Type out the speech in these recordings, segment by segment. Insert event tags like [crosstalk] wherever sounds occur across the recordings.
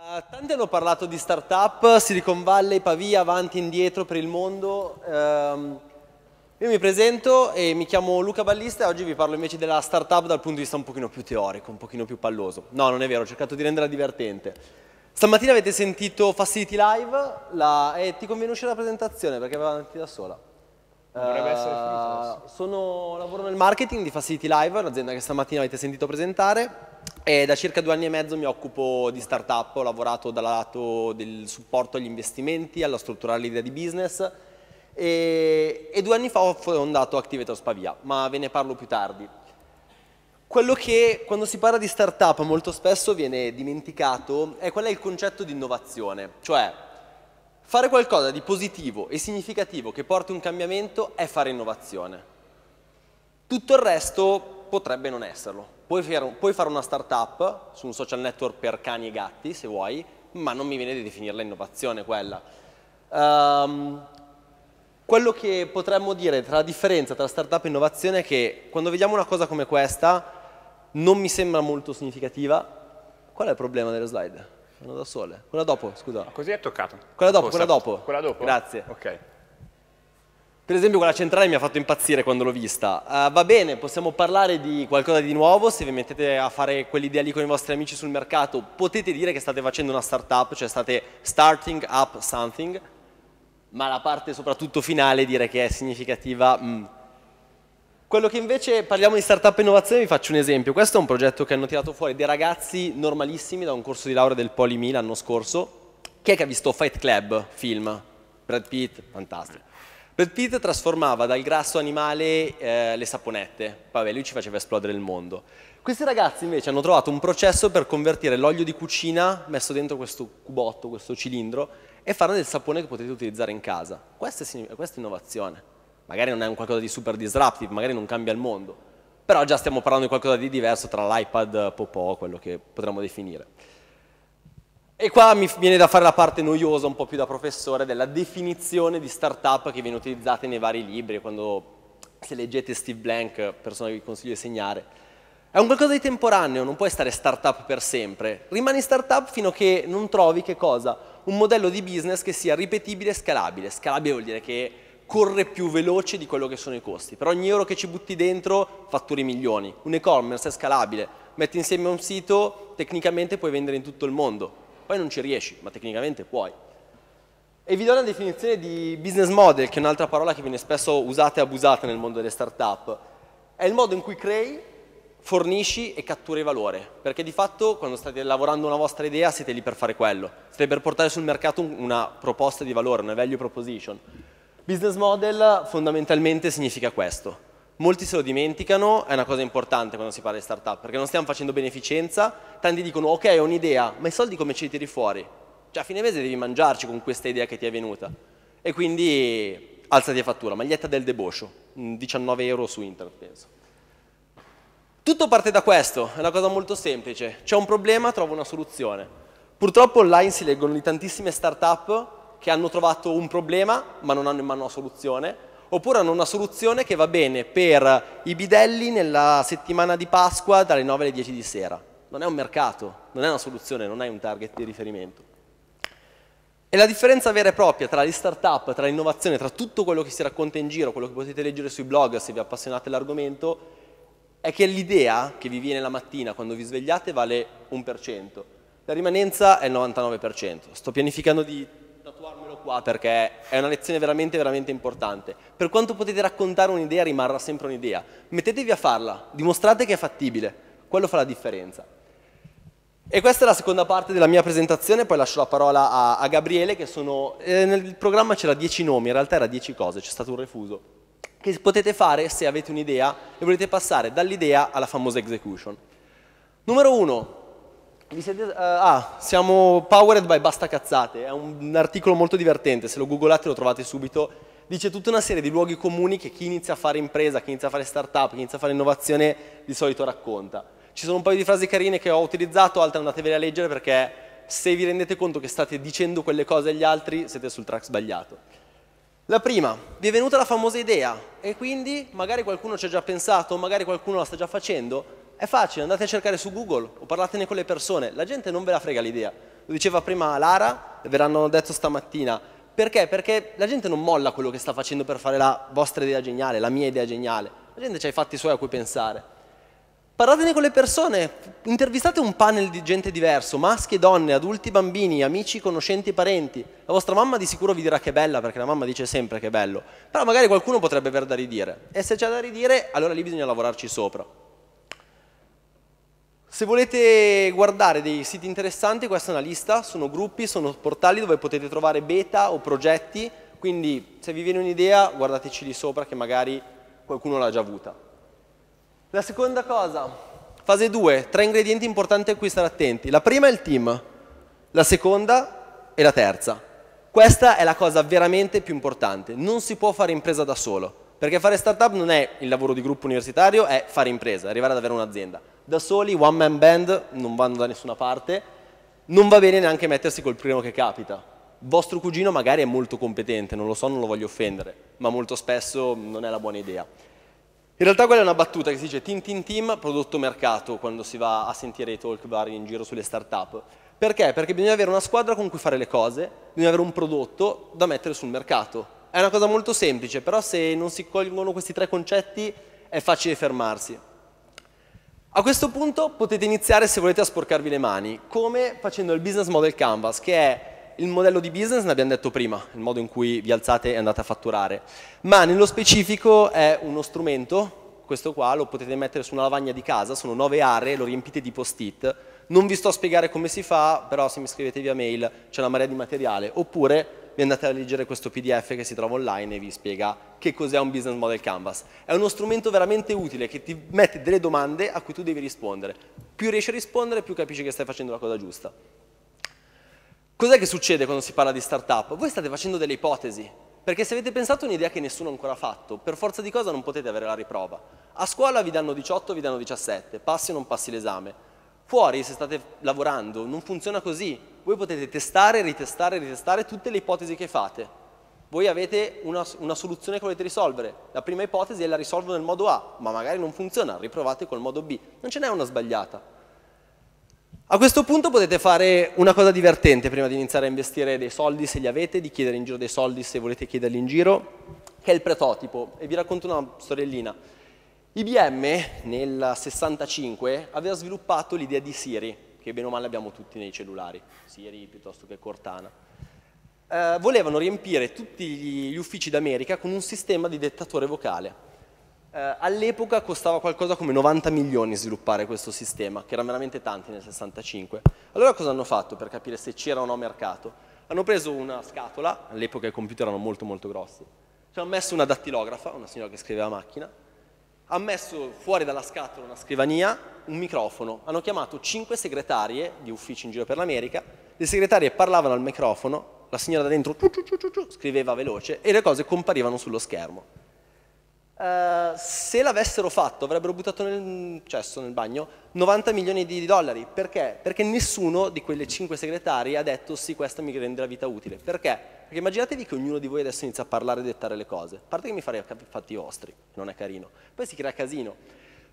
Eh, tanti hanno parlato di startup, Silicon Valley, Pavia, avanti e indietro per il mondo. Um, io mi presento e mi chiamo Luca Ballista e oggi vi parlo invece della startup dal punto di vista un pochino più teorico, un pochino più palloso. No, non è vero, ho cercato di renderla divertente. Stamattina avete sentito Facility Live la... e eh, ti conviene uscire la presentazione perché va avanti da sola. Dovrebbe essere eh, finito. Sono, lavoro nel marketing di Facility Live, l'azienda che stamattina avete sentito presentare. E da circa due anni e mezzo mi occupo di startup, ho lavorato dal lato del supporto agli investimenti, alla strutturare l'idea di business e, e, due anni fa ho fondato Activator Spavia, ma ve ne parlo più tardi. Quello che quando si parla di startup molto spesso viene dimenticato è qual è il concetto di innovazione, cioè Fare qualcosa di positivo e significativo che porti un cambiamento è fare innovazione. Tutto il resto potrebbe non esserlo. Puoi fare una startup su un social network per cani e gatti, se vuoi, ma non mi viene di definirla innovazione quella. Um, quello che potremmo dire tra la differenza tra startup e innovazione è che quando vediamo una cosa come questa non mi sembra molto significativa. Qual è il problema delle slide? Sono da sole. Quella dopo, scusa. Ah, così è toccato. Quella dopo, oh, quella dopo. Quella dopo? Grazie. Ok. Per esempio quella centrale mi ha fatto impazzire quando l'ho vista. Uh, va bene, possiamo parlare di qualcosa di nuovo, se vi mettete a fare quell'idea lì con i vostri amici sul mercato, potete dire che state facendo una startup, cioè state starting up something, ma la parte soprattutto finale dire che è significativa mh, mm, quello che invece parliamo di startup e innovazione, vi faccio un esempio. Questo è un progetto che hanno tirato fuori dei ragazzi normalissimi da un corso di laurea del Polimi l'anno scorso. Chi è che ha visto Fight Club, film? Brad Pitt, fantastico. Brad Pitt trasformava dal grasso animale eh, le saponette. Vabbè, lui ci faceva esplodere il mondo. Questi ragazzi invece hanno trovato un processo per convertire l'olio di cucina messo dentro questo cubotto, questo cilindro, e farne del sapone che potete utilizzare in casa. Questa è, questa è innovazione magari non è un qualcosa di super disruptive, magari non cambia il mondo, però già stiamo parlando di qualcosa di diverso tra l'iPad, Popò, quello che potremmo definire. E qua mi viene da fare la parte noiosa, un po' più da professore, della definizione di startup che viene utilizzata nei vari libri, quando se leggete Steve Blank, persona che vi consiglio di segnare, è un qualcosa di temporaneo, non puoi stare startup per sempre. Rimani startup fino a che non trovi che cosa? Un modello di business che sia ripetibile e scalabile. Scalabile vuol dire che corre più veloce di quello che sono i costi. Per ogni euro che ci butti dentro fatturi milioni. Un e-commerce è scalabile, metti insieme un sito, tecnicamente puoi vendere in tutto il mondo. Poi non ci riesci, ma tecnicamente puoi. E vi do una definizione di business model, che è un'altra parola che viene spesso usata e abusata nel mondo delle start-up. È il modo in cui crei, fornisci e catturi valore, perché di fatto quando state lavorando una vostra idea siete lì per fare quello, siete per portare sul mercato una proposta di valore, una value proposition. Business model fondamentalmente significa questo. Molti se lo dimenticano, è una cosa importante quando si parla di startup, perché non stiamo facendo beneficenza, tanti dicono ok ho un'idea, ma i soldi come ce li tiri fuori? Cioè a fine mese devi mangiarci con questa idea che ti è venuta. E quindi alzati a fattura, maglietta del deboscio, 19 mm, euro su internet penso. Tutto parte da questo, è una cosa molto semplice, c'è un problema, trovo una soluzione. Purtroppo online si leggono di tantissime startup che hanno trovato un problema ma non hanno in mano una soluzione, oppure hanno una soluzione che va bene per i bidelli nella settimana di Pasqua dalle 9 alle 10 di sera. Non è un mercato, non è una soluzione, non è un target di riferimento. E la differenza vera e propria tra le start-up, tra l'innovazione, tra tutto quello che si racconta in giro, quello che potete leggere sui blog se vi appassionate l'argomento, è che l'idea che vi viene la mattina quando vi svegliate vale 1%, la rimanenza è il 99%. Sto pianificando di tatuarmelo qua perché è una lezione veramente, veramente importante. Per quanto potete raccontare un'idea, rimarrà sempre un'idea. Mettetevi a farla, dimostrate che è fattibile, quello fa la differenza. E questa è la seconda parte della mia presentazione, poi lascio la parola a, a Gabriele, che sono... Eh, nel programma c'era dieci nomi, in realtà era dieci cose, c'è stato un refuso, che potete fare se avete un'idea e volete passare dall'idea alla famosa execution. Numero uno, siete, uh, ah, siamo powered by Basta Cazzate, è un, un, articolo molto divertente, se lo googlate lo trovate subito. Dice tutta una serie di luoghi comuni che chi inizia a fare impresa, chi inizia a fare startup, chi inizia a fare innovazione di solito racconta. Ci sono un paio di frasi carine che ho utilizzato, altre andatevele a leggere perché se vi rendete conto che state dicendo quelle cose agli altri siete sul track sbagliato. La prima, vi è venuta la famosa idea e quindi magari qualcuno ci ha già pensato, magari qualcuno la sta già facendo, è facile, andate a cercare su Google o parlatene con le persone, la gente non ve la frega l'idea. Lo diceva prima Lara, ve l'hanno detto stamattina. Perché? Perché la gente non molla quello che sta facendo per fare la vostra idea geniale, la mia idea geniale. La gente ha i fatti suoi a cui pensare. Parlatene con le persone, intervistate un panel di gente diverso, maschi e donne, adulti, bambini, amici, conoscenti, parenti. La vostra mamma di sicuro vi dirà che è bella, perché la mamma dice sempre che è bello. Però magari qualcuno potrebbe aver da ridire. E se c'è da ridire, allora lì bisogna lavorarci sopra. Se volete guardare dei siti interessanti, questa è una lista, sono gruppi, sono portali dove potete trovare beta o progetti, quindi se vi viene un'idea guardateci lì sopra che magari qualcuno l'ha già avuta. La seconda cosa, fase 2, tre ingredienti importanti a cui stare attenti. La prima è il team, la seconda è la terza. Questa è la cosa veramente più importante, non si può fare impresa da solo. Perché fare startup non è il lavoro di gruppo universitario, è fare impresa, arrivare ad avere un'azienda. Da soli, one man band, non vanno da nessuna parte, non va bene neanche mettersi col primo che capita. Vostro cugino magari è molto competente, non lo so, non lo voglio offendere, ma molto spesso non è la buona idea. In realtà quella è una battuta che si dice team team team, prodotto mercato, quando si va a sentire i talk vari in giro sulle startup. Perché? Perché bisogna avere una squadra con cui fare le cose, bisogna avere un prodotto da mettere sul mercato è una cosa molto semplice, però se non si colgono questi tre concetti è facile fermarsi. A questo punto potete iniziare se volete a sporcarvi le mani, come facendo il business model canvas, che è il modello di business, ne abbiamo detto prima, il modo in cui vi alzate e andate a fatturare, ma nello specifico è uno strumento questo qua lo potete mettere su una lavagna di casa, sono nove aree, lo riempite di post-it. Non vi sto a spiegare come si fa, però se mi scrivete via mail c'è una marea di materiale, oppure vi andate a leggere questo PDF che si trova online e vi spiega che cos'è un business model canvas. È uno strumento veramente utile che ti mette delle domande a cui tu devi rispondere. Più riesci a rispondere, più capisci che stai facendo la cosa giusta. Cos'è che succede quando si parla di startup? Voi state facendo delle ipotesi, perché se avete pensato a un'idea che nessuno ancora ha fatto, per forza di cosa non potete avere la riprova. A scuola vi danno 18, vi danno 17, passi o non passi l'esame. Fuori, se state lavorando, non funziona così. Voi potete testare, ritestare, ritestare tutte le ipotesi che fate. Voi avete una, una soluzione che volete risolvere. La prima ipotesi è la risolvo nel modo A, ma magari non funziona, riprovate col modo B. Non ce n'è una sbagliata. A questo punto potete fare una cosa divertente prima di iniziare a investire dei soldi se li avete, di chiedere in giro dei soldi se volete chiederli in giro, che è il prototipo. E vi racconto una storiellina. IBM nel 65 aveva sviluppato l'idea di Siri, che bene o male abbiamo tutti nei cellulari, Siri piuttosto che Cortana. Eh, volevano riempire tutti gli uffici d'America con un sistema di dettatore vocale. Eh, all'epoca costava qualcosa come 90 milioni sviluppare questo sistema, che erano veramente tanti nel 65. Allora cosa hanno fatto per capire se c'era o no mercato? Hanno preso una scatola, all'epoca i computer erano molto molto grossi, ci hanno messo una dattilografa, una signora che scriveva a macchina, ha messo fuori dalla scatola una scrivania, un microfono, hanno chiamato cinque segretarie di uffici in giro per l'America, le segretarie parlavano al microfono, la signora da dentro scriveva veloce e le cose comparivano sullo schermo. Eh, se l'avessero fatto avrebbero buttato nel cesso, nel bagno, 90 milioni di dollari. Perché? Perché nessuno di quelle 5 segretarie ha detto sì, questa mi rende la vita utile. Perché? Perché immaginatevi che ognuno di voi adesso inizia a parlare e dettare le cose. A parte che mi farei fatti vostri, non è carino. Poi si crea casino.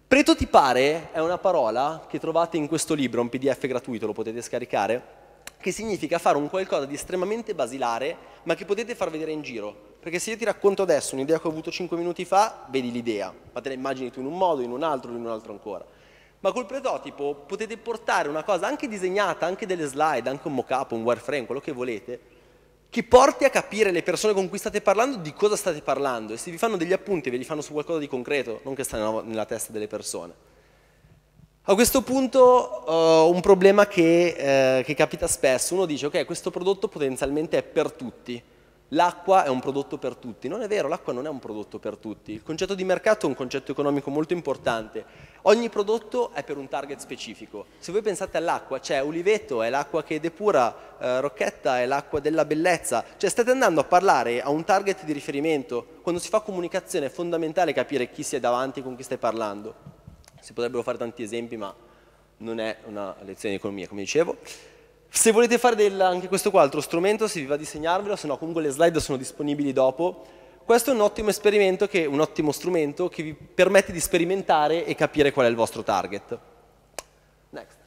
Pretotipare è una parola che trovate in questo libro, un pdf gratuito, lo potete scaricare, che significa fare un qualcosa di estremamente basilare ma che potete far vedere in giro perché se io ti racconto adesso un'idea che ho avuto 5 minuti fa, vedi l'idea, ma te la immagini tu in un modo, in un altro, in un altro ancora. Ma col prototipo potete portare una cosa anche disegnata, anche delle slide, anche un mock-up, un wireframe, quello che volete, che porti a capire le persone con cui state parlando di cosa state parlando e se vi fanno degli appunti ve li fanno su qualcosa di concreto, non che sta nella testa delle persone. A questo punto uh, un problema che, eh, che capita spesso, uno dice ok questo prodotto potenzialmente è per tutti, l'acqua è un prodotto per tutti. Non è vero, l'acqua non è un prodotto per tutti. Il concetto di mercato è un concetto economico molto importante. Ogni prodotto è per un target specifico. Se voi pensate all'acqua, c'è Uliveto, è l'acqua che depura, eh, Rocchetta è l'acqua della bellezza. Cioè state andando a parlare a un target di riferimento. Quando si fa comunicazione è fondamentale capire chi si è davanti e con chi stai parlando. Si potrebbero fare tanti esempi, ma non è una lezione di economia, come dicevo. Se volete fare del, anche questo qua, altro strumento, se vi va di segnarvelo, se no comunque le slide sono disponibili dopo. Questo è un ottimo esperimento, che, un ottimo strumento che vi permette di sperimentare e capire qual è il vostro target. Next.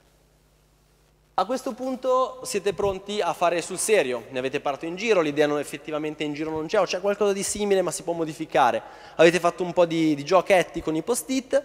A questo punto siete pronti a fare sul serio, ne avete parlato in giro, l'idea non effettivamente in giro non c'è, o c'è qualcosa di simile ma si può modificare. Avete fatto un po' di, di giochetti con i post-it,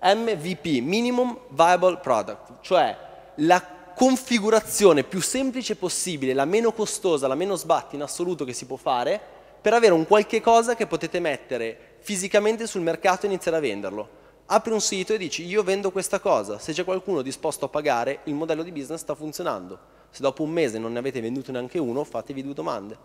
MVP, Minimum Viable Product, cioè la configurazione più semplice possibile, la meno costosa, la meno sbatti in assoluto che si può fare, per avere un qualche cosa che potete mettere fisicamente sul mercato e iniziare a venderlo. Apri un sito e dici io vendo questa cosa, se c'è qualcuno disposto a pagare il modello di business sta funzionando. Se dopo un mese non ne avete venduto neanche uno fatevi due domande.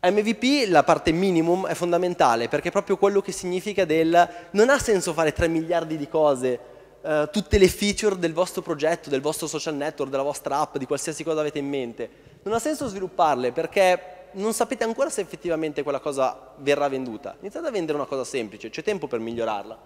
MVP, la parte minimum, è fondamentale perché è proprio quello che significa del non ha senso fare 3 miliardi di cose eh, tutte le feature del vostro progetto, del vostro social network, della vostra app, di qualsiasi cosa avete in mente. Non ha senso svilupparle perché non sapete ancora se effettivamente quella cosa verrà venduta. Iniziate a vendere una cosa semplice, c'è tempo per migliorarla.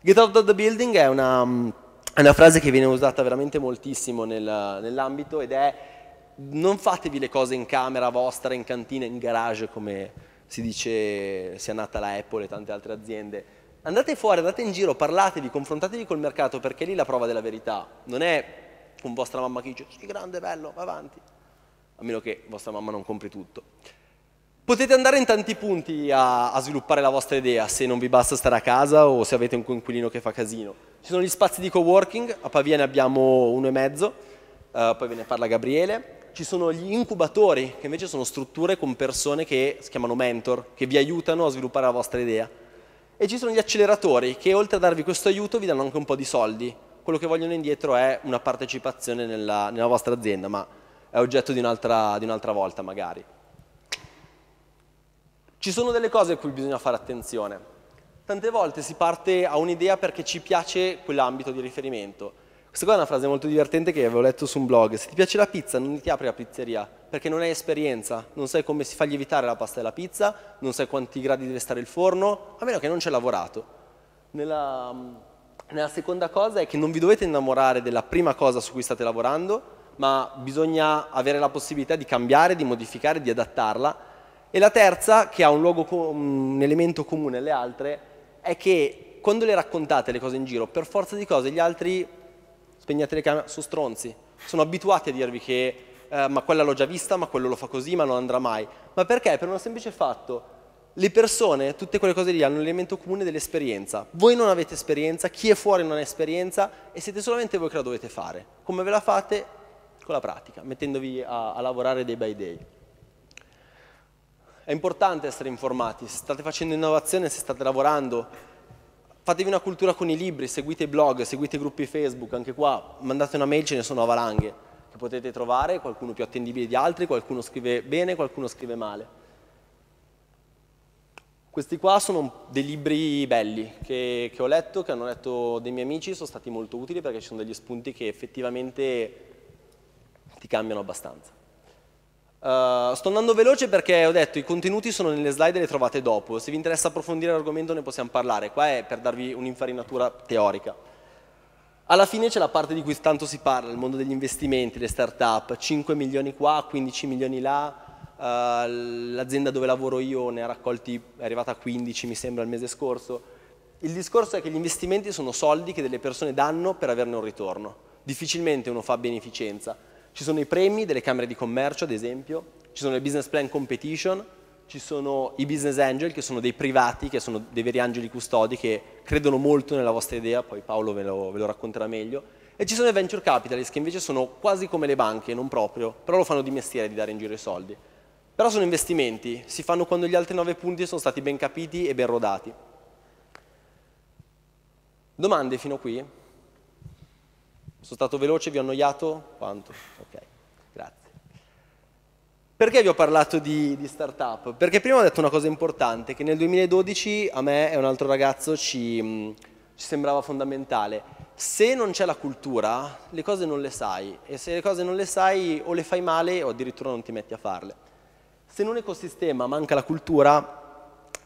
Get out of the building è una, mm, è una frase che viene usata veramente moltissimo nel, nell'ambito ed è non fatevi le cose in camera vostra, in cantina, in garage come si dice sia nata la Apple e tante altre aziende andate fuori, andate in giro, parlatevi, confrontatevi col mercato perché è lì la prova della verità. Non è con vostra mamma che dice sì, grande, bello, va avanti. A meno che vostra mamma non compri tutto. Potete andare in tanti punti a, a sviluppare la vostra idea se non vi basta stare a casa o se avete un coinquilino che fa casino. Ci sono gli spazi di coworking, a Pavia ne abbiamo uno e mezzo, uh, poi ve ne parla Gabriele. Ci sono gli incubatori, che invece sono strutture con persone che si chiamano mentor, che vi aiutano a sviluppare la vostra idea. E ci sono gli acceleratori che oltre a darvi questo aiuto vi danno anche un po' di soldi. Quello che vogliono indietro è una partecipazione nella, nella vostra azienda, ma è oggetto di un'altra, di un'altra volta magari. Ci sono delle cose a cui bisogna fare attenzione. Tante volte si parte a un'idea perché ci piace quell'ambito di riferimento, questa qua è una frase molto divertente che avevo letto su un blog. Se ti piace la pizza non ti apri la pizzeria, perché non hai esperienza, non sai come si fa lievitare la pasta della pizza, non sai quanti gradi deve stare il forno, a meno che non ci hai lavorato. Nella, mm, nella seconda cosa è che non vi dovete innamorare della prima cosa su cui state lavorando, ma bisogna avere la possibilità di cambiare, di modificare, di adattarla. E la terza, che ha un, luogo, mm, un elemento comune alle altre, è che quando le raccontate le cose in giro, per forza di cose gli altri spegnete le camere, sono stronzi, sono abituati a dirvi che eh, ma quella l'ho già vista, ma quello lo fa così, ma non andrà mai. Ma perché? Per un semplice fatto, le persone, tutte quelle cose lì, hanno un elemento comune dell'esperienza. Voi non avete esperienza, chi è fuori non ha esperienza e siete solamente voi che la dovete fare. Come ve la fate? Con la pratica, mettendovi a, a lavorare day by day. È importante essere informati, se state facendo innovazione, se state lavorando fatevi una cultura con i libri, seguite i blog, seguite i gruppi Facebook, anche qua mandate una mail, ce ne sono a valanghe che potete trovare, qualcuno più attendibile di altri, qualcuno scrive bene, qualcuno scrive male. Questi qua sono dei libri belli che, che ho letto, che hanno letto dei miei amici, sono stati molto utili perché ci sono degli spunti che effettivamente ti cambiano abbastanza. Uh, sto andando veloce perché ho detto i contenuti sono nelle slide e le trovate dopo, se vi interessa approfondire l'argomento ne possiamo parlare, qua è per darvi un'infarinatura teorica. Alla fine c'è la parte di cui tanto si parla, il mondo degli investimenti, le start-up, 5 milioni qua, 15 milioni là, uh, l'azienda dove lavoro io ne ha raccolti, è arrivata a 15 mi sembra il mese scorso. Il discorso è che gli investimenti sono soldi che delle persone danno per averne un ritorno, difficilmente uno fa beneficenza ci sono i premi delle Camere di Commercio, ad esempio, ci sono le Business Plan Competition, ci sono i Business Angel, che sono dei privati, che sono dei veri angeli custodi, che credono molto nella vostra idea, poi Paolo ve lo, ve lo racconterà meglio, e ci sono i venture capitalist che invece sono quasi come le banche, non proprio, però lo fanno di mestiere di dare in giro i soldi. Però sono investimenti, si fanno quando gli altri nove punti sono stati ben capiti e ben rodati. Domande fino a qui? Sono stato veloce, vi ho annoiato? Quanto? Ok, grazie. Perché vi ho parlato di, di startup? Perché prima ho detto una cosa importante, che nel 2012 a me e un altro ragazzo ci, mm, ci sembrava fondamentale. Se non c'è la cultura, le cose non le sai e se le cose non le sai o le fai male o addirittura non ti metti a farle. Se in un ecosistema manca la cultura,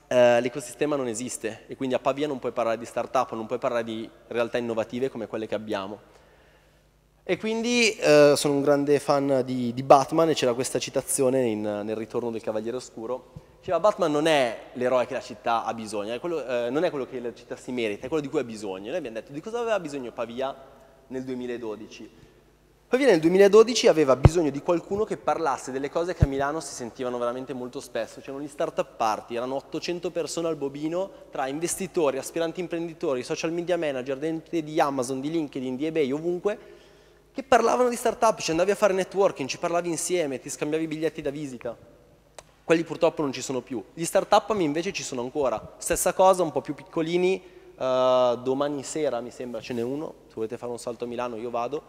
Uh, l'ecosistema non esiste e quindi a Pavia non puoi parlare di startup, non puoi parlare di realtà innovative come quelle che abbiamo. E quindi eh, sono un grande fan di, di Batman e c'era questa citazione in, nel ritorno del Cavaliere Oscuro. Diceva Batman non è l'eroe che la città ha bisogno, è quello, eh, non è quello che la città si merita, è quello di cui ha bisogno. Noi abbiamo detto di cosa aveva bisogno Pavia nel 2012. Pavia nel 2012 aveva bisogno di qualcuno che parlasse delle cose che a Milano si sentivano veramente molto spesso. C'erano gli start-up party, erano 800 persone al bobino tra investitori, aspiranti imprenditori, social media manager, di Amazon, di LinkedIn, di eBay, ovunque che parlavano di startup, ci andavi a fare networking, ci parlavi insieme, ti scambiavi i biglietti da visita. Quelli purtroppo non ci sono più. Gli startup invece ci sono ancora. Stessa cosa, un po' più piccolini, uh, domani sera mi sembra ce n'è uno, se volete fare un salto a Milano io vado.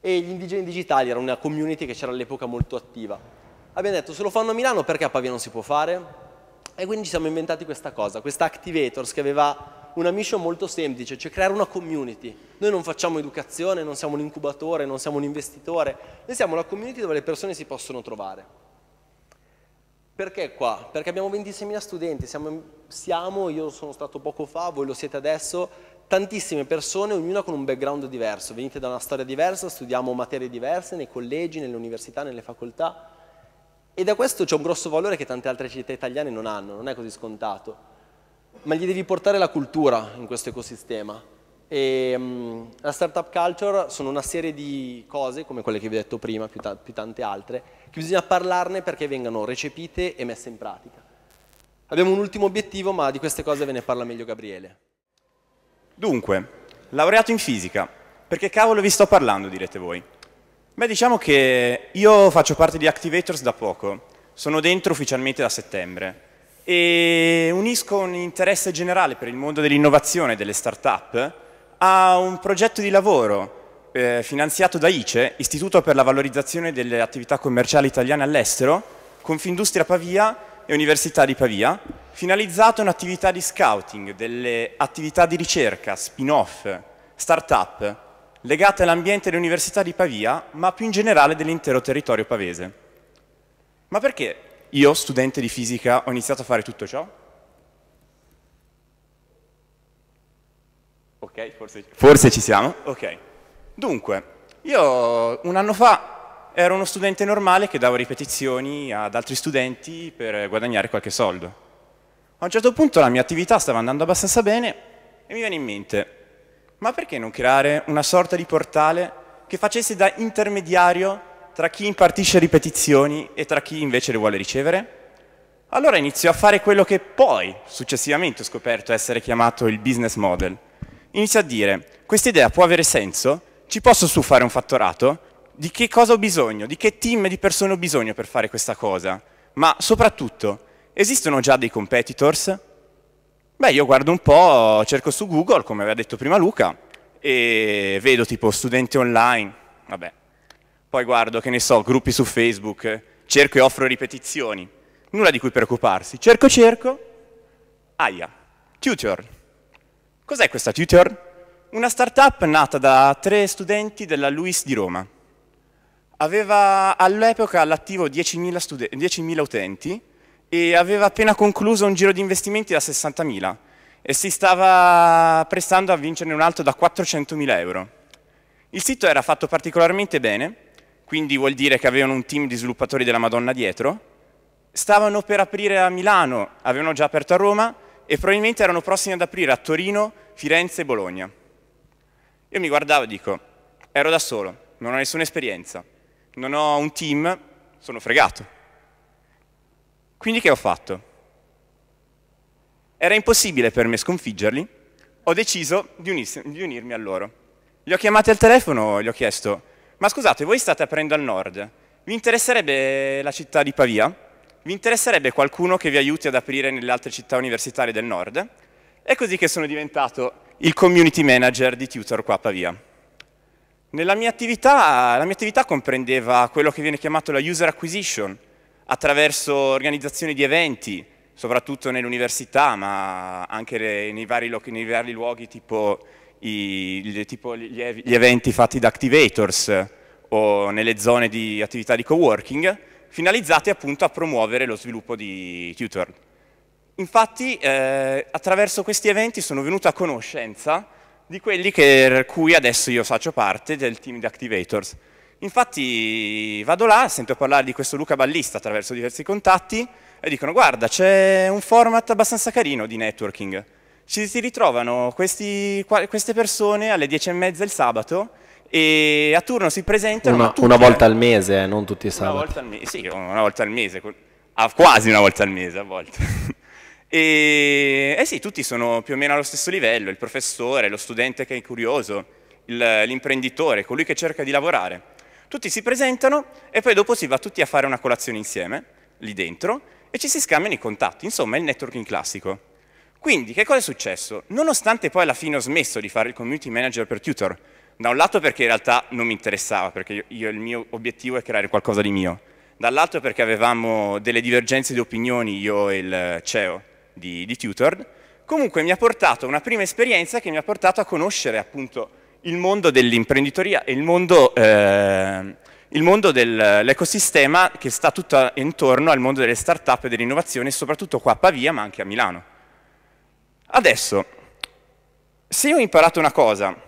E gli indigeni digitali era una community che c'era all'epoca molto attiva. Abbiamo detto, se lo fanno a Milano perché a Pavia non si può fare? E quindi ci siamo inventati questa cosa, questa Activators che aveva una mission molto semplice, cioè creare una community. Noi non facciamo educazione, non siamo un incubatore, non siamo un investitore, noi siamo la community dove le persone si possono trovare. Perché qua? Perché abbiamo 26.000 studenti, siamo, siamo, io sono stato poco fa, voi lo siete adesso, tantissime persone, ognuna con un background diverso, venite da una storia diversa, studiamo materie diverse nei collegi, nelle università, nelle facoltà e da questo c'è un grosso valore che tante altre città italiane non hanno, non è così scontato ma gli devi portare la cultura in questo ecosistema. E, um, la startup culture sono una serie di cose, come quelle che vi ho detto prima, più, ta più tante altre, che bisogna parlarne perché vengano recepite e messe in pratica. Abbiamo un ultimo obiettivo, ma di queste cose ve ne parla meglio Gabriele. Dunque, laureato in fisica, perché cavolo vi sto parlando, direte voi? Beh, diciamo che io faccio parte di Activators da poco, sono dentro ufficialmente da settembre, e unisco un interesse generale per il mondo dell'innovazione delle start-up a un progetto di lavoro eh, finanziato da ICE, Istituto per la valorizzazione delle attività commerciali italiane all'estero, Confindustria Pavia e Università di Pavia, finalizzato a un'attività di scouting delle attività di ricerca, spin-off, start-up, legate all'ambiente dell'Università di Pavia, ma più in generale dell'intero territorio pavese. Ma perché io, studente di fisica, ho iniziato a fare tutto ciò? Ok, forse, forse ci siamo. Ok. Dunque, io un anno fa ero uno studente normale che davo ripetizioni ad altri studenti per guadagnare qualche soldo. A un certo punto la mia attività stava andando abbastanza bene e mi viene in mente, ma perché non creare una sorta di portale che facesse da intermediario tra chi impartisce ripetizioni e tra chi invece le vuole ricevere? Allora inizio a fare quello che poi, successivamente, ho scoperto essere chiamato il business model. Inizio a dire, questa idea può avere senso? Ci posso su fare un fattorato? Di che cosa ho bisogno? Di che team di persone ho bisogno per fare questa cosa? Ma soprattutto, esistono già dei competitors? Beh, io guardo un po', cerco su Google, come aveva detto prima Luca, e vedo tipo studente online, vabbè, poi guardo, che ne so, gruppi su Facebook, cerco e offro ripetizioni. Nulla di cui preoccuparsi. Cerco, cerco. Aia. Tutor. Cos'è questa Tutor? Una startup nata da tre studenti della LUIS di Roma. Aveva all'epoca all'attivo 10.000, 10.000 utenti e aveva appena concluso un giro di investimenti da 60.000 e si stava prestando a vincerne un altro da 400.000 euro. Il sito era fatto particolarmente bene quindi vuol dire che avevano un team di sviluppatori della Madonna dietro, stavano per aprire a Milano, avevano già aperto a Roma e probabilmente erano prossimi ad aprire a Torino, Firenze e Bologna. Io mi guardavo e dico, ero da solo, non ho nessuna esperienza, non ho un team, sono fregato. Quindi che ho fatto? Era impossibile per me sconfiggerli, ho deciso di, unirsi, di unirmi a loro. Li ho chiamati al telefono, e gli ho chiesto, ma scusate, voi state aprendo al nord, vi interesserebbe la città di Pavia? Vi interesserebbe qualcuno che vi aiuti ad aprire nelle altre città universitarie del nord? È così che sono diventato il community manager di Tutor qua a Pavia. Nella mia attività, la mia attività comprendeva quello che viene chiamato la user acquisition, attraverso organizzazione di eventi, soprattutto nell'università, ma anche nei vari, nei vari luoghi tipo i, gli, tipo gli, gli eventi fatti da Activators o nelle zone di attività di coworking, finalizzate appunto a promuovere lo sviluppo di tutor. Infatti eh, attraverso questi eventi sono venuto a conoscenza di quelli per cui adesso io faccio parte del team di Activators. Infatti vado là, sento parlare di questo Luca Ballista attraverso diversi contatti e dicono guarda c'è un format abbastanza carino di networking ci si ritrovano questi, queste persone alle 10 e mezza il sabato e a turno si presentano una, una volta al mese, eh, non tutti i sabati. Una volta al mese, sì, una volta al mese, ah, quasi una volta al mese a volte. [laughs] e eh sì, tutti sono più o meno allo stesso livello, il professore, lo studente che è curioso, l'imprenditore, colui che cerca di lavorare. Tutti si presentano e poi dopo si va tutti a fare una colazione insieme, lì dentro, e ci si scambiano i contatti, insomma è il networking classico. Quindi, che cosa è successo? Nonostante poi alla fine ho smesso di fare il community manager per Tutor, da un lato perché in realtà non mi interessava, perché io, io, il mio obiettivo è creare qualcosa di mio, dall'altro perché avevamo delle divergenze di opinioni io e il CEO di, di Tutor, comunque mi ha portato una prima esperienza che mi ha portato a conoscere appunto il mondo dell'imprenditoria e il mondo, eh, mondo dell'ecosistema che sta tutto intorno al mondo delle start-up e dell'innovazione, soprattutto qua a Pavia ma anche a Milano. Adesso, se io ho imparato una cosa,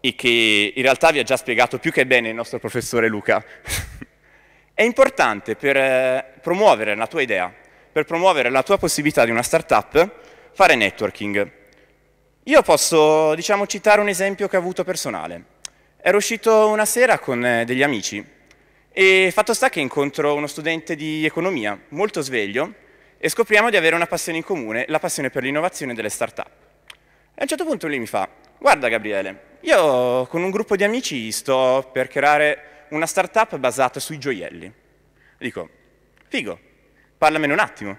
e che in realtà vi ha già spiegato più che bene il nostro professore Luca, [laughs] è importante per eh, promuovere la tua idea, per promuovere la tua possibilità di una startup, fare networking. Io posso, diciamo, citare un esempio che ho avuto personale. Ero uscito una sera con eh, degli amici e fatto sta che incontro uno studente di economia, molto sveglio, e scopriamo di avere una passione in comune, la passione per l'innovazione delle start-up. E a un certo punto lui mi fa, guarda Gabriele, io con un gruppo di amici sto per creare una start-up basata sui gioielli. Dico, figo, parlamene un attimo,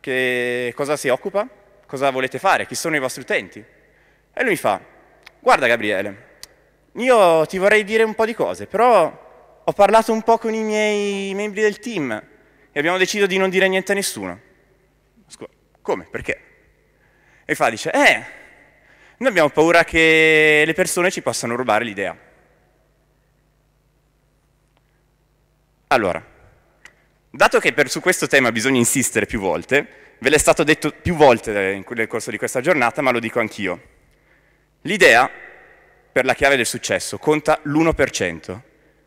che cosa si occupa? Cosa volete fare? Chi sono i vostri utenti? E lui mi fa, guarda Gabriele, io ti vorrei dire un po' di cose, però ho parlato un po' con i miei membri del team e abbiamo deciso di non dire niente a nessuno. Come? Perché? E fa, dice, eh, noi abbiamo paura che le persone ci possano rubare l'idea. Allora, dato che per, su questo tema bisogna insistere più volte, ve l'è stato detto più volte nel corso di questa giornata, ma lo dico anch'io. L'idea, per la chiave del successo, conta l'1%,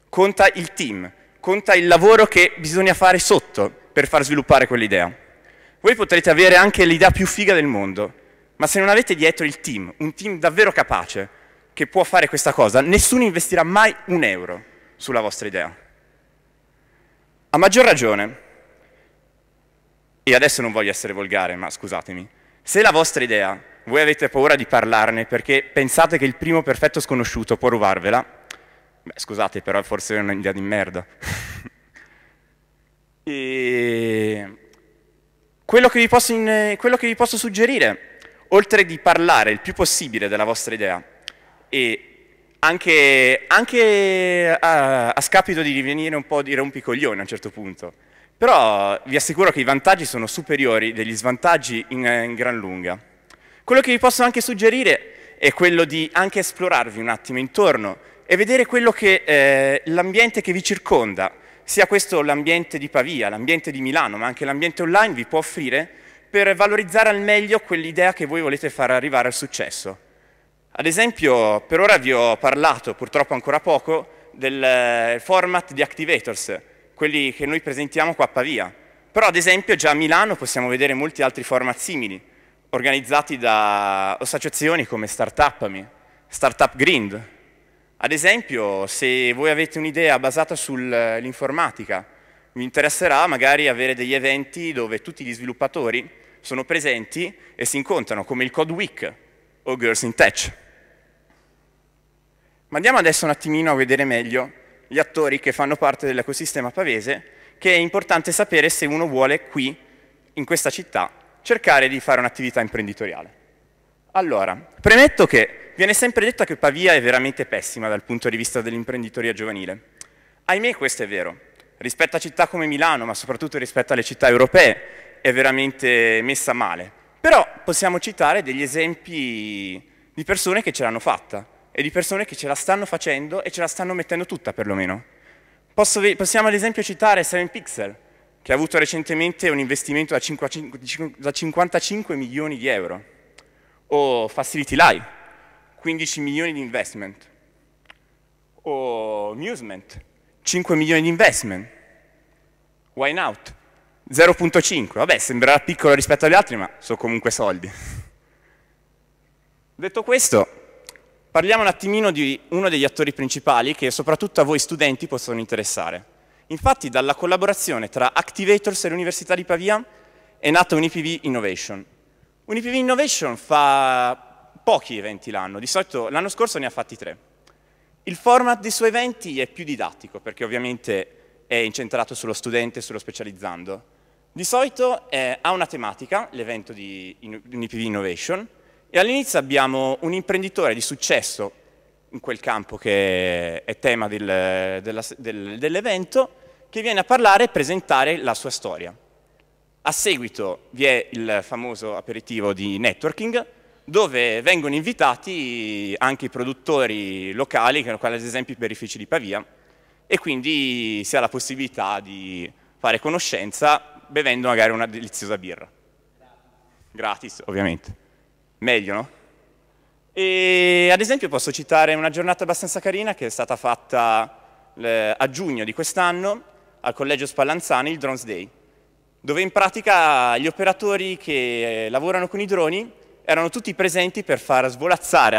conta il team, conta il lavoro che bisogna fare sotto per far sviluppare quell'idea. Voi potrete avere anche l'idea più figa del mondo, ma se non avete dietro il team, un team davvero capace, che può fare questa cosa, nessuno investirà mai un euro sulla vostra idea. A maggior ragione, e adesso non voglio essere volgare, ma scusatemi, se la vostra idea, voi avete paura di parlarne perché pensate che il primo perfetto sconosciuto può rubarvela, beh scusate però forse è un'idea di merda. [laughs] e quello che, posso, in, quello che vi posso suggerire, oltre di parlare il più possibile della vostra idea e anche, anche a, a, scapito di divenire un po' di rompicoglione a un certo punto. Però vi assicuro che i vantaggi sono superiori degli svantaggi in, in, gran lunga. Quello che vi posso anche suggerire è quello di anche esplorarvi un attimo intorno e vedere quello che eh, l'ambiente che vi circonda sia questo l'ambiente di Pavia, l'ambiente di Milano, ma anche l'ambiente online vi può offrire per valorizzare al meglio quell'idea che voi volete far arrivare al successo. Ad esempio, per ora vi ho parlato, purtroppo ancora poco, del eh, format di Activators, quelli che noi presentiamo qua a Pavia. Però ad esempio già a Milano possiamo vedere molti altri format simili, organizzati da associazioni come Startup Startupami, Startup Grind, ad esempio, se voi avete un'idea basata sull'informatica, vi interesserà magari avere degli eventi dove tutti gli sviluppatori sono presenti e si incontrano, come il Code Week o Girls in Tech. Ma andiamo adesso un attimino a vedere meglio gli attori che fanno parte dell'ecosistema pavese, che è importante sapere se uno vuole qui, in questa città, cercare di fare un'attività imprenditoriale. Allora, premetto che viene sempre detto che Pavia è veramente pessima dal punto di vista dell'imprenditoria giovanile. Ahimè questo è vero. Rispetto a città come Milano, ma soprattutto rispetto alle città europee, è veramente messa male. Però possiamo citare degli esempi di persone che ce l'hanno fatta e di persone che ce la stanno facendo e ce la stanno mettendo tutta perlomeno. Posso, possiamo ad esempio citare 7pixel, che ha avuto recentemente un investimento da 55 milioni di euro o Facility Live, 15 milioni di investment, o Amusement, 5 milioni di investment, Wine Out, 0.5, vabbè sembrerà piccolo rispetto agli altri ma sono comunque soldi. Detto questo, parliamo un attimino di uno degli attori principali che soprattutto a voi studenti possono interessare. Infatti dalla collaborazione tra Activators e l'Università di Pavia è nata un IPV Innovation, Unipiv Innovation fa pochi eventi l'anno, di solito l'anno scorso ne ha fatti tre. Il format dei suoi eventi è più didattico, perché ovviamente è incentrato sullo studente, sullo specializzando. Di solito eh, ha una tematica, l'evento di UniPV Innovation, e all'inizio abbiamo un imprenditore di successo in quel campo che è tema del, dell'evento, che viene a parlare e presentare la sua storia. A seguito vi è il famoso aperitivo di networking, dove vengono invitati anche i produttori locali, quali ad esempio i perifici di Pavia, e quindi si ha la possibilità di fare conoscenza bevendo magari una deliziosa birra. Gratis, ovviamente. Meglio, no? E ad esempio posso citare una giornata abbastanza carina che è stata fatta eh, a giugno di quest'anno al Collegio Spallanzani, il Drones Day dove in pratica gli operatori che eh, lavorano con i droni erano tutti presenti per far svolazzare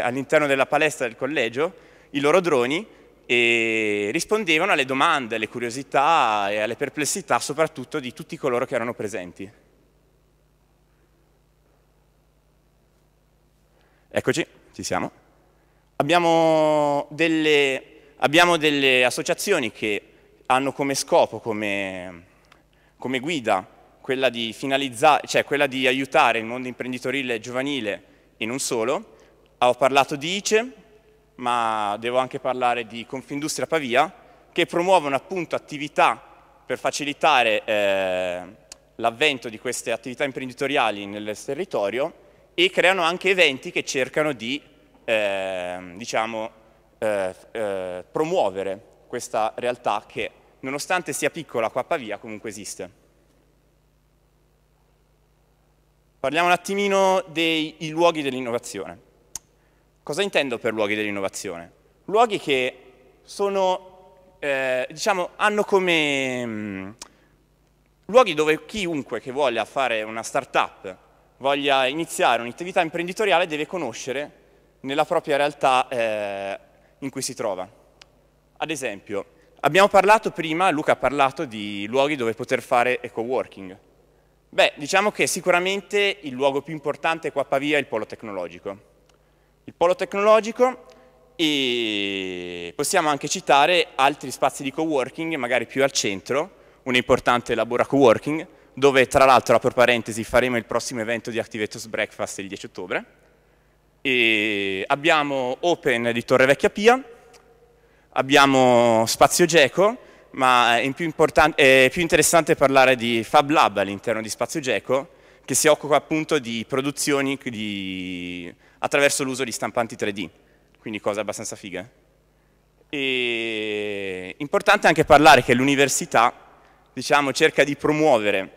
all'interno della palestra del collegio i loro droni e rispondevano alle domande, alle curiosità e alle perplessità soprattutto di tutti coloro che erano presenti. Eccoci, ci siamo. Abbiamo delle, abbiamo delle associazioni che hanno come scopo, come come guida, quella di, cioè quella di aiutare il mondo imprenditorile giovanile e non solo. Ho parlato di ICE, ma devo anche parlare di Confindustria Pavia, che promuovono appunto attività per facilitare eh, l'avvento di queste attività imprenditoriali nel territorio e creano anche eventi che cercano di ehm, diciamo, eh, diciamo, eh, promuovere questa realtà che nonostante sia piccola qua a Pavia, comunque esiste. Parliamo un attimino dei luoghi dell'innovazione. Cosa intendo per luoghi dell'innovazione? Luoghi che sono, eh, diciamo, hanno come mh, mm, luoghi dove chiunque che voglia fare una start-up, voglia iniziare un'attività imprenditoriale, deve conoscere nella propria realtà eh, in cui si trova. Ad esempio, Abbiamo parlato prima, Luca ha parlato di luoghi dove poter fare eco-working. Beh, diciamo che sicuramente il luogo più importante qua a Pavia è il polo tecnologico. Il polo tecnologico e possiamo anche citare altri spazi di co-working, magari più al centro, un importante labora co-working, dove tra l'altro, apro parentesi, faremo il prossimo evento di Activators Breakfast il 10 ottobre. E abbiamo Open di Torre Vecchia Pia, Abbiamo Spazio Geco, ma è più, è più interessante parlare di Fab Lab all'interno di Spazio Geco, che si occupa appunto di produzioni di... attraverso l'uso di stampanti 3D, quindi cosa abbastanza figa. E... Importante anche parlare che l'università diciamo, cerca di promuovere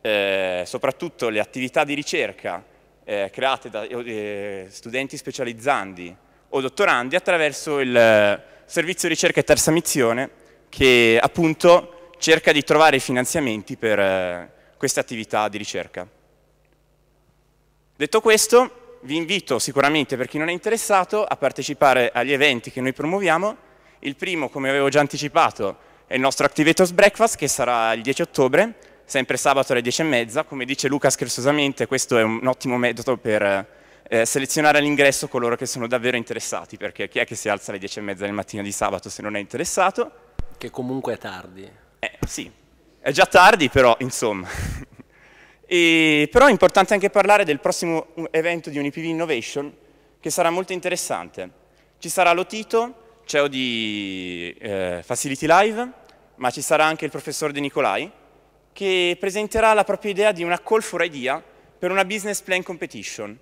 eh, soprattutto le attività di ricerca eh, create da eh, studenti specializzandi o dottorandi attraverso il servizio ricerca e terza missione che appunto cerca di trovare i finanziamenti per eh, queste attività di ricerca. Detto questo, vi invito sicuramente, per chi non è interessato, a partecipare agli eventi che noi promuoviamo. Il primo, come avevo già anticipato, è il nostro Activators Breakfast, che sarà il 10 ottobre, sempre sabato alle 10 e mezza. Come dice Luca scherzosamente, questo è un ottimo metodo per eh, eh, selezionare all'ingresso coloro che sono davvero interessati, perché chi è che si alza alle 10 e mezza del mattino di sabato se non è interessato? Che comunque è tardi. Eh, sì, è già tardi però, insomma. [laughs] e, però è importante anche parlare del prossimo evento di UniPV Innovation, che sarà molto interessante. Ci sarà Lotito, CEO di eh, Facility Live, ma ci sarà anche il professor De Nicolai, che presenterà la propria idea di una call for idea per una business plan competition.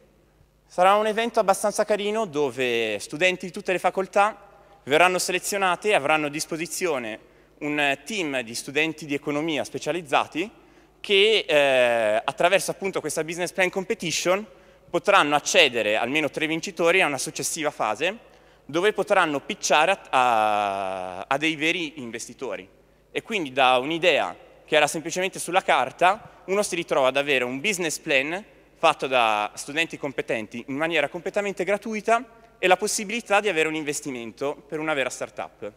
Sarà un evento abbastanza carino dove studenti di tutte le facoltà verranno selezionati e avranno a disposizione un team di studenti di economia specializzati che eh, attraverso appunto questa business plan competition potranno accedere almeno tre vincitori a una successiva fase dove potranno pitchare a, a, a dei veri investitori e quindi da un'idea che era semplicemente sulla carta uno si ritrova ad avere un business plan fatto da studenti competenti in maniera completamente gratuita e la possibilità di avere un investimento per una vera startup.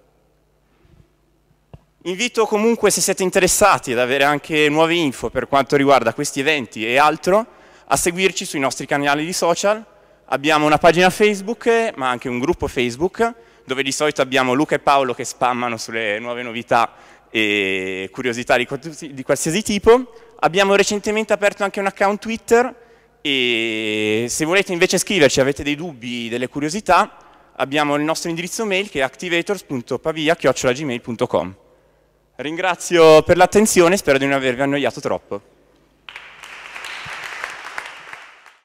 Invito comunque, se siete interessati ad avere anche nuove info per quanto riguarda questi eventi e altro, a seguirci sui nostri canali di social. Abbiamo una pagina Facebook, ma anche un gruppo Facebook, dove di solito abbiamo Luca e Paolo che spammano sulle nuove novità e curiosità di qualsiasi tipo. Abbiamo recentemente aperto anche un account Twitter, e se volete invece scriverci, avete dei dubbi, delle curiosità, abbiamo il nostro indirizzo mail che è activators.pavia.gmail.com. Ringrazio per l'attenzione e spero di non avervi annoiato troppo.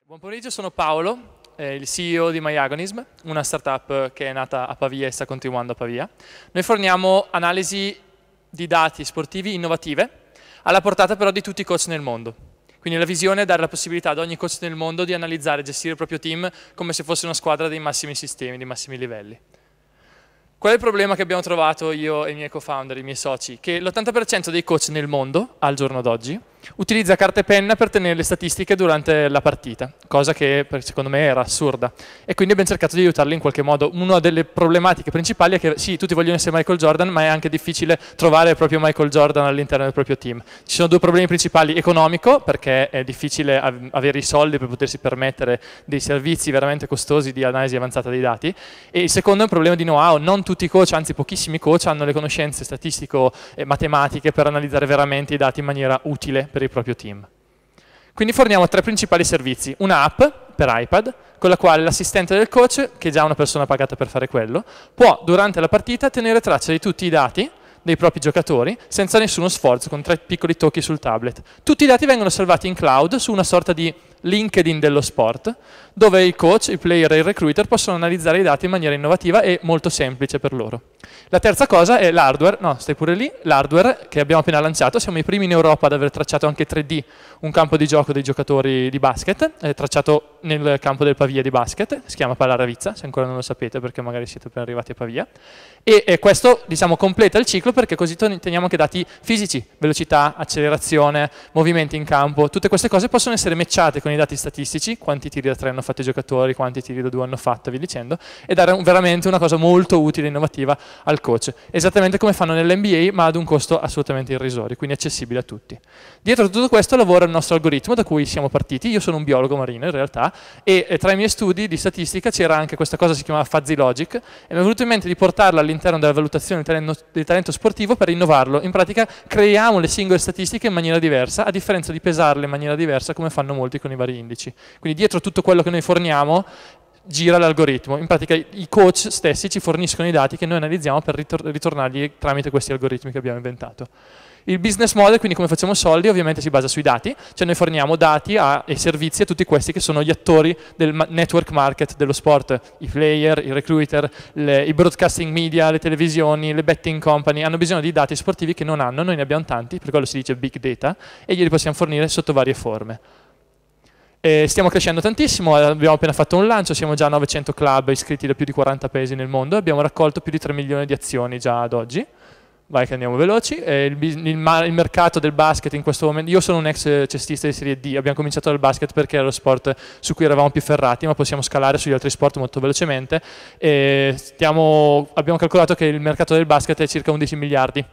Buon pomeriggio, sono Paolo, eh, il CEO di MyAgonism, una startup che è nata a Pavia e sta continuando a Pavia. Noi forniamo analisi di dati sportivi innovative, alla portata però di tutti i coach nel mondo. Quindi la visione è dare la possibilità ad ogni coach nel mondo di analizzare e gestire il proprio team come se fosse una squadra dei massimi sistemi, dei massimi livelli. Qual è il problema che abbiamo trovato io e i miei co-founder, i miei soci? Che l'80% dei coach nel mondo, al giorno d'oggi, utilizza carta e penna per tenere le statistiche durante la partita, cosa che secondo me era assurda. E quindi abbiamo cercato di aiutarli in qualche modo. Una delle problematiche principali è che sì, tutti vogliono essere Michael Jordan, ma è anche difficile trovare proprio Michael Jordan all'interno del proprio team. Ci sono due problemi principali, economico, perché è difficile av avere i soldi per potersi permettere dei servizi veramente costosi di analisi avanzata dei dati, e il secondo è un problema di know-how, non tutti i coach, anzi pochissimi coach, hanno le conoscenze statistico-matematiche per analizzare veramente i dati in maniera utile per il proprio team. Quindi forniamo tre principali servizi, una app per iPad, con la quale l'assistente del coach, che è già una persona pagata per fare quello, può durante la partita tenere traccia di tutti i dati dei propri giocatori senza nessuno sforzo, con tre piccoli tocchi sul tablet. Tutti i dati vengono salvati in cloud su una sorta di LinkedIn dello sport, dove il coach, il player e il recruiter possono analizzare i dati in maniera innovativa e molto semplice per loro. La terza cosa è l'hardware, no, stai pure lì, l'hardware che abbiamo appena lanciato, siamo i primi in Europa ad aver tracciato anche 3D un campo di gioco dei giocatori di basket, eh, tracciato nel campo del Pavia di basket, si chiama Palaravizza, se ancora non lo sapete perché magari siete appena arrivati a Pavia, e, e questo diciamo, completa il ciclo perché così teniamo anche dati fisici, velocità, accelerazione, movimenti in campo, tutte queste cose possono essere matchate con i dati statistici, quanti tiri da tre hanno fatto i giocatori, quanti tiri da due hanno fatto, vi dicendo, e dare veramente una cosa molto utile e innovativa al coach, esattamente come fanno nell'NBA ma ad un costo assolutamente irrisorio, quindi accessibile a tutti. Dietro a tutto questo lavora il nostro algoritmo da cui siamo partiti, io sono un biologo marino in realtà, e, e tra i miei studi di statistica c'era anche questa cosa che si chiamava Fuzzy Logic, e mi è venuto in mente di portarla all'interno della valutazione del talento, sportivo per innovarlo. In pratica creiamo le singole statistiche in maniera diversa, a differenza di pesarle in maniera diversa come fanno molti con i vari indici. Quindi dietro tutto quello che noi forniamo gira l'algoritmo. In pratica i coach stessi ci forniscono i dati che noi analizziamo per ritornargli tramite questi algoritmi che abbiamo inventato. Il business model, quindi come facciamo soldi, ovviamente si basa sui dati, cioè noi forniamo dati a, e servizi a tutti questi che sono gli attori del ma network market dello sport, i player, i recruiter, le, i broadcasting media, le televisioni, le betting company, hanno bisogno di dati sportivi che non hanno, noi ne abbiamo tanti, per quello si dice big data, e glieli possiamo fornire sotto varie forme. E stiamo crescendo tantissimo, eh, abbiamo appena fatto un lancio, siamo già a 900 club iscritti da più di 40 paesi nel mondo, abbiamo raccolto più di 3 milioni di azioni già ad oggi. Vai che andiamo veloci. Eh, il, il, il, mercato del basket in questo momento... Io sono un ex eh, cestista di Serie D, abbiamo cominciato dal basket perché era lo sport su cui eravamo più ferrati, ma possiamo scalare sugli altri sport molto velocemente. Stiamo, abbiamo calcolato che il mercato del basket è circa 11 miliardi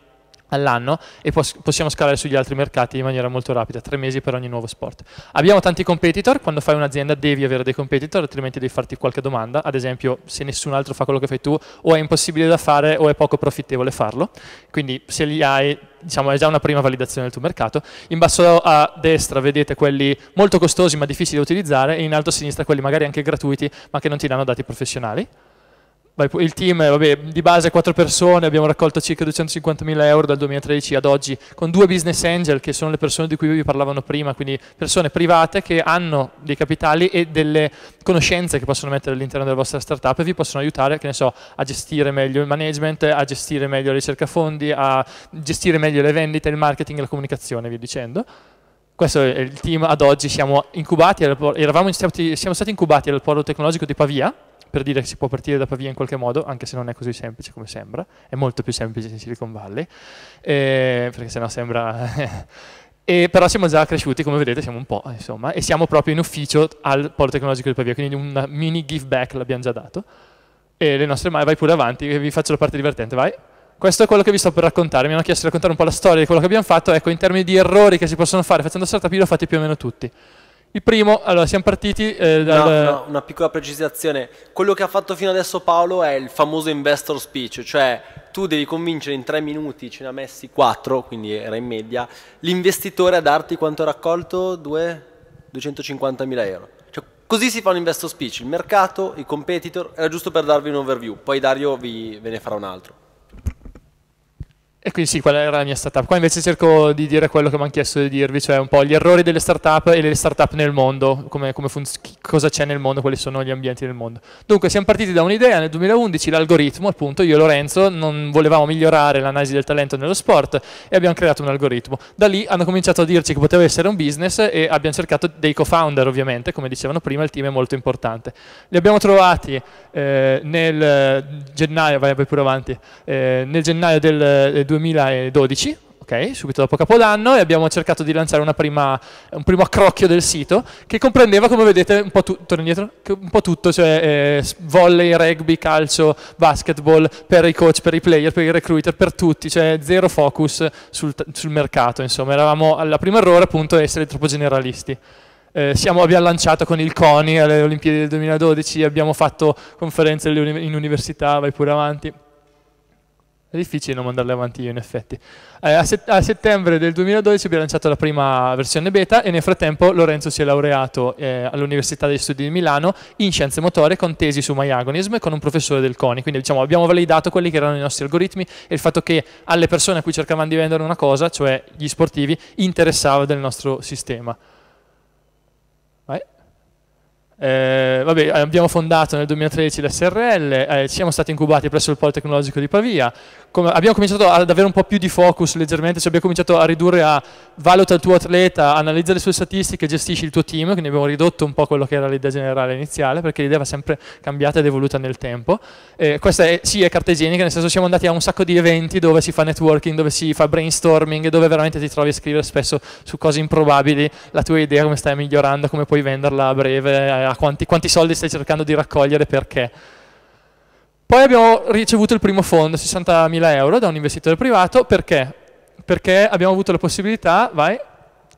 all'anno e pos possiamo scalare sugli altri mercati in maniera molto rapida, tre mesi per ogni nuovo sport. Abbiamo tanti competitor, quando fai un'azienda devi avere dei competitor, altrimenti devi farti qualche domanda, ad esempio se nessun altro fa quello che fai tu o è impossibile da fare o è poco profittevole farlo, quindi se li hai diciamo, è già una prima validazione del tuo mercato. In basso a destra vedete quelli molto costosi ma difficili da utilizzare e in alto a sinistra quelli magari anche gratuiti ma che non ti danno dati professionali il team vabbè, di base è 4 persone, abbiamo raccolto circa 250.000 euro dal 2013 ad oggi con due business angel che sono le persone di cui vi parlavano prima, quindi persone private che hanno dei capitali e delle conoscenze che possono mettere all'interno della vostra startup e vi possono aiutare so, a gestire meglio il management, a gestire meglio la ricerca fondi, a gestire meglio le vendite, il marketing, e la comunicazione, via dicendo questo è il team ad oggi, siamo, incubati, eravamo, siamo stati incubati al polo tecnologico di Pavia, per dire che si può partire da Pavia in qualche modo, anche se non è così semplice come sembra, è molto più semplice in Silicon Valley, eh, perché sennò sembra... [laughs] e, però siamo già cresciuti, come vedete siamo un po', insomma, e siamo proprio in ufficio al Polo Tecnologico di Pavia, quindi un mini give back l'abbiamo già dato. E le nostre mani, vai pure avanti, vi faccio la parte divertente, vai. Questo è quello che vi sto per raccontare, mi hanno chiesto di raccontare un po' la storia di quello che abbiamo fatto, ecco, in termini di errori che si possono fare facendo startup, io l'ho fatti più o meno tutti. Il primo, allora siamo partiti eh, dal... No, no, una piccola precisazione. Quello che ha fatto fino adesso Paolo è il famoso investor speech, cioè tu devi convincere in tre minuti, ce ne ha messi quattro, quindi era in media, l'investitore a darti quanto ha raccolto? Due? mila euro. Cioè, così si fa un investor speech, il mercato, i competitor, era giusto per darvi un overview, poi Dario vi, ve ne farà un altro. E quindi sì, quella era la mia startup. Qua invece cerco di dire quello che mi hanno chiesto di dirvi, cioè un po' gli errori delle startup e le startup nel mondo, come, come cosa c'è nel mondo, quali sono gli ambienti nel mondo. Dunque, siamo partiti da un'idea nel 2011, l'algoritmo, appunto, io e Lorenzo non volevamo migliorare l'analisi del talento nello sport e abbiamo creato un algoritmo. Da lì hanno cominciato a dirci che poteva essere un business e abbiamo cercato dei co-founder, ovviamente, come dicevano prima, il team è molto importante. Li abbiamo trovati eh, nel gennaio, vai pure avanti, eh, nel gennaio del 2011, eh, 2012, Okay, subito dopo Capodanno, e abbiamo cercato di lanciare prima, un primo accrocchio del sito che comprendeva, come vedete, un po', tu, indietro, un po tutto, cioè eh, volley, rugby, calcio, basketball, per i coach, per i player, per i recruiter, per tutti, cioè zero focus sul, sul mercato, insomma, eravamo alla prima errore appunto essere troppo generalisti. Eh, siamo, abbiamo lanciato con il CONI alle Olimpiadi del 2012, abbiamo fatto conferenze in università, vai pure avanti è difficile non mandarle avanti io in effetti. Eh, a, set a, settembre del 2012 abbiamo lanciato la prima versione beta e nel frattempo Lorenzo si è laureato eh, all'Università degli Studi di Milano in scienze motorie con tesi su myagonism e con un professore del CONI. Quindi diciamo, abbiamo validato quelli che erano i nostri algoritmi e il fatto che alle persone a cui cercavamo di vendere una cosa, cioè gli sportivi, interessava del nostro sistema. Eh, vabbè, abbiamo fondato nel 2013 l'SRL, eh, siamo stati incubati presso il Tecnologico di Pavia, Com abbiamo cominciato ad avere un po' più di focus leggermente, cioè abbiamo cominciato a ridurre a valuta il tuo atleta, analizza le sue statistiche, gestisci il tuo team, quindi abbiamo ridotto un po' quello che era l'idea generale iniziale, perché l'idea va sempre cambiata ed evoluta nel tempo. Eh, questa è, sì è cartesianica, nel senso siamo andati a un sacco di eventi dove si fa networking, dove si fa brainstorming, dove veramente ti trovi a scrivere spesso su cose improbabili, la tua idea, come stai migliorando, come puoi venderla a breve, eh, a quanti, quanti soldi stai cercando di raccogliere perché. Poi abbiamo ricevuto il primo fondo, 60.000 euro, da un investitore privato, perché? Perché abbiamo avuto la possibilità, vai,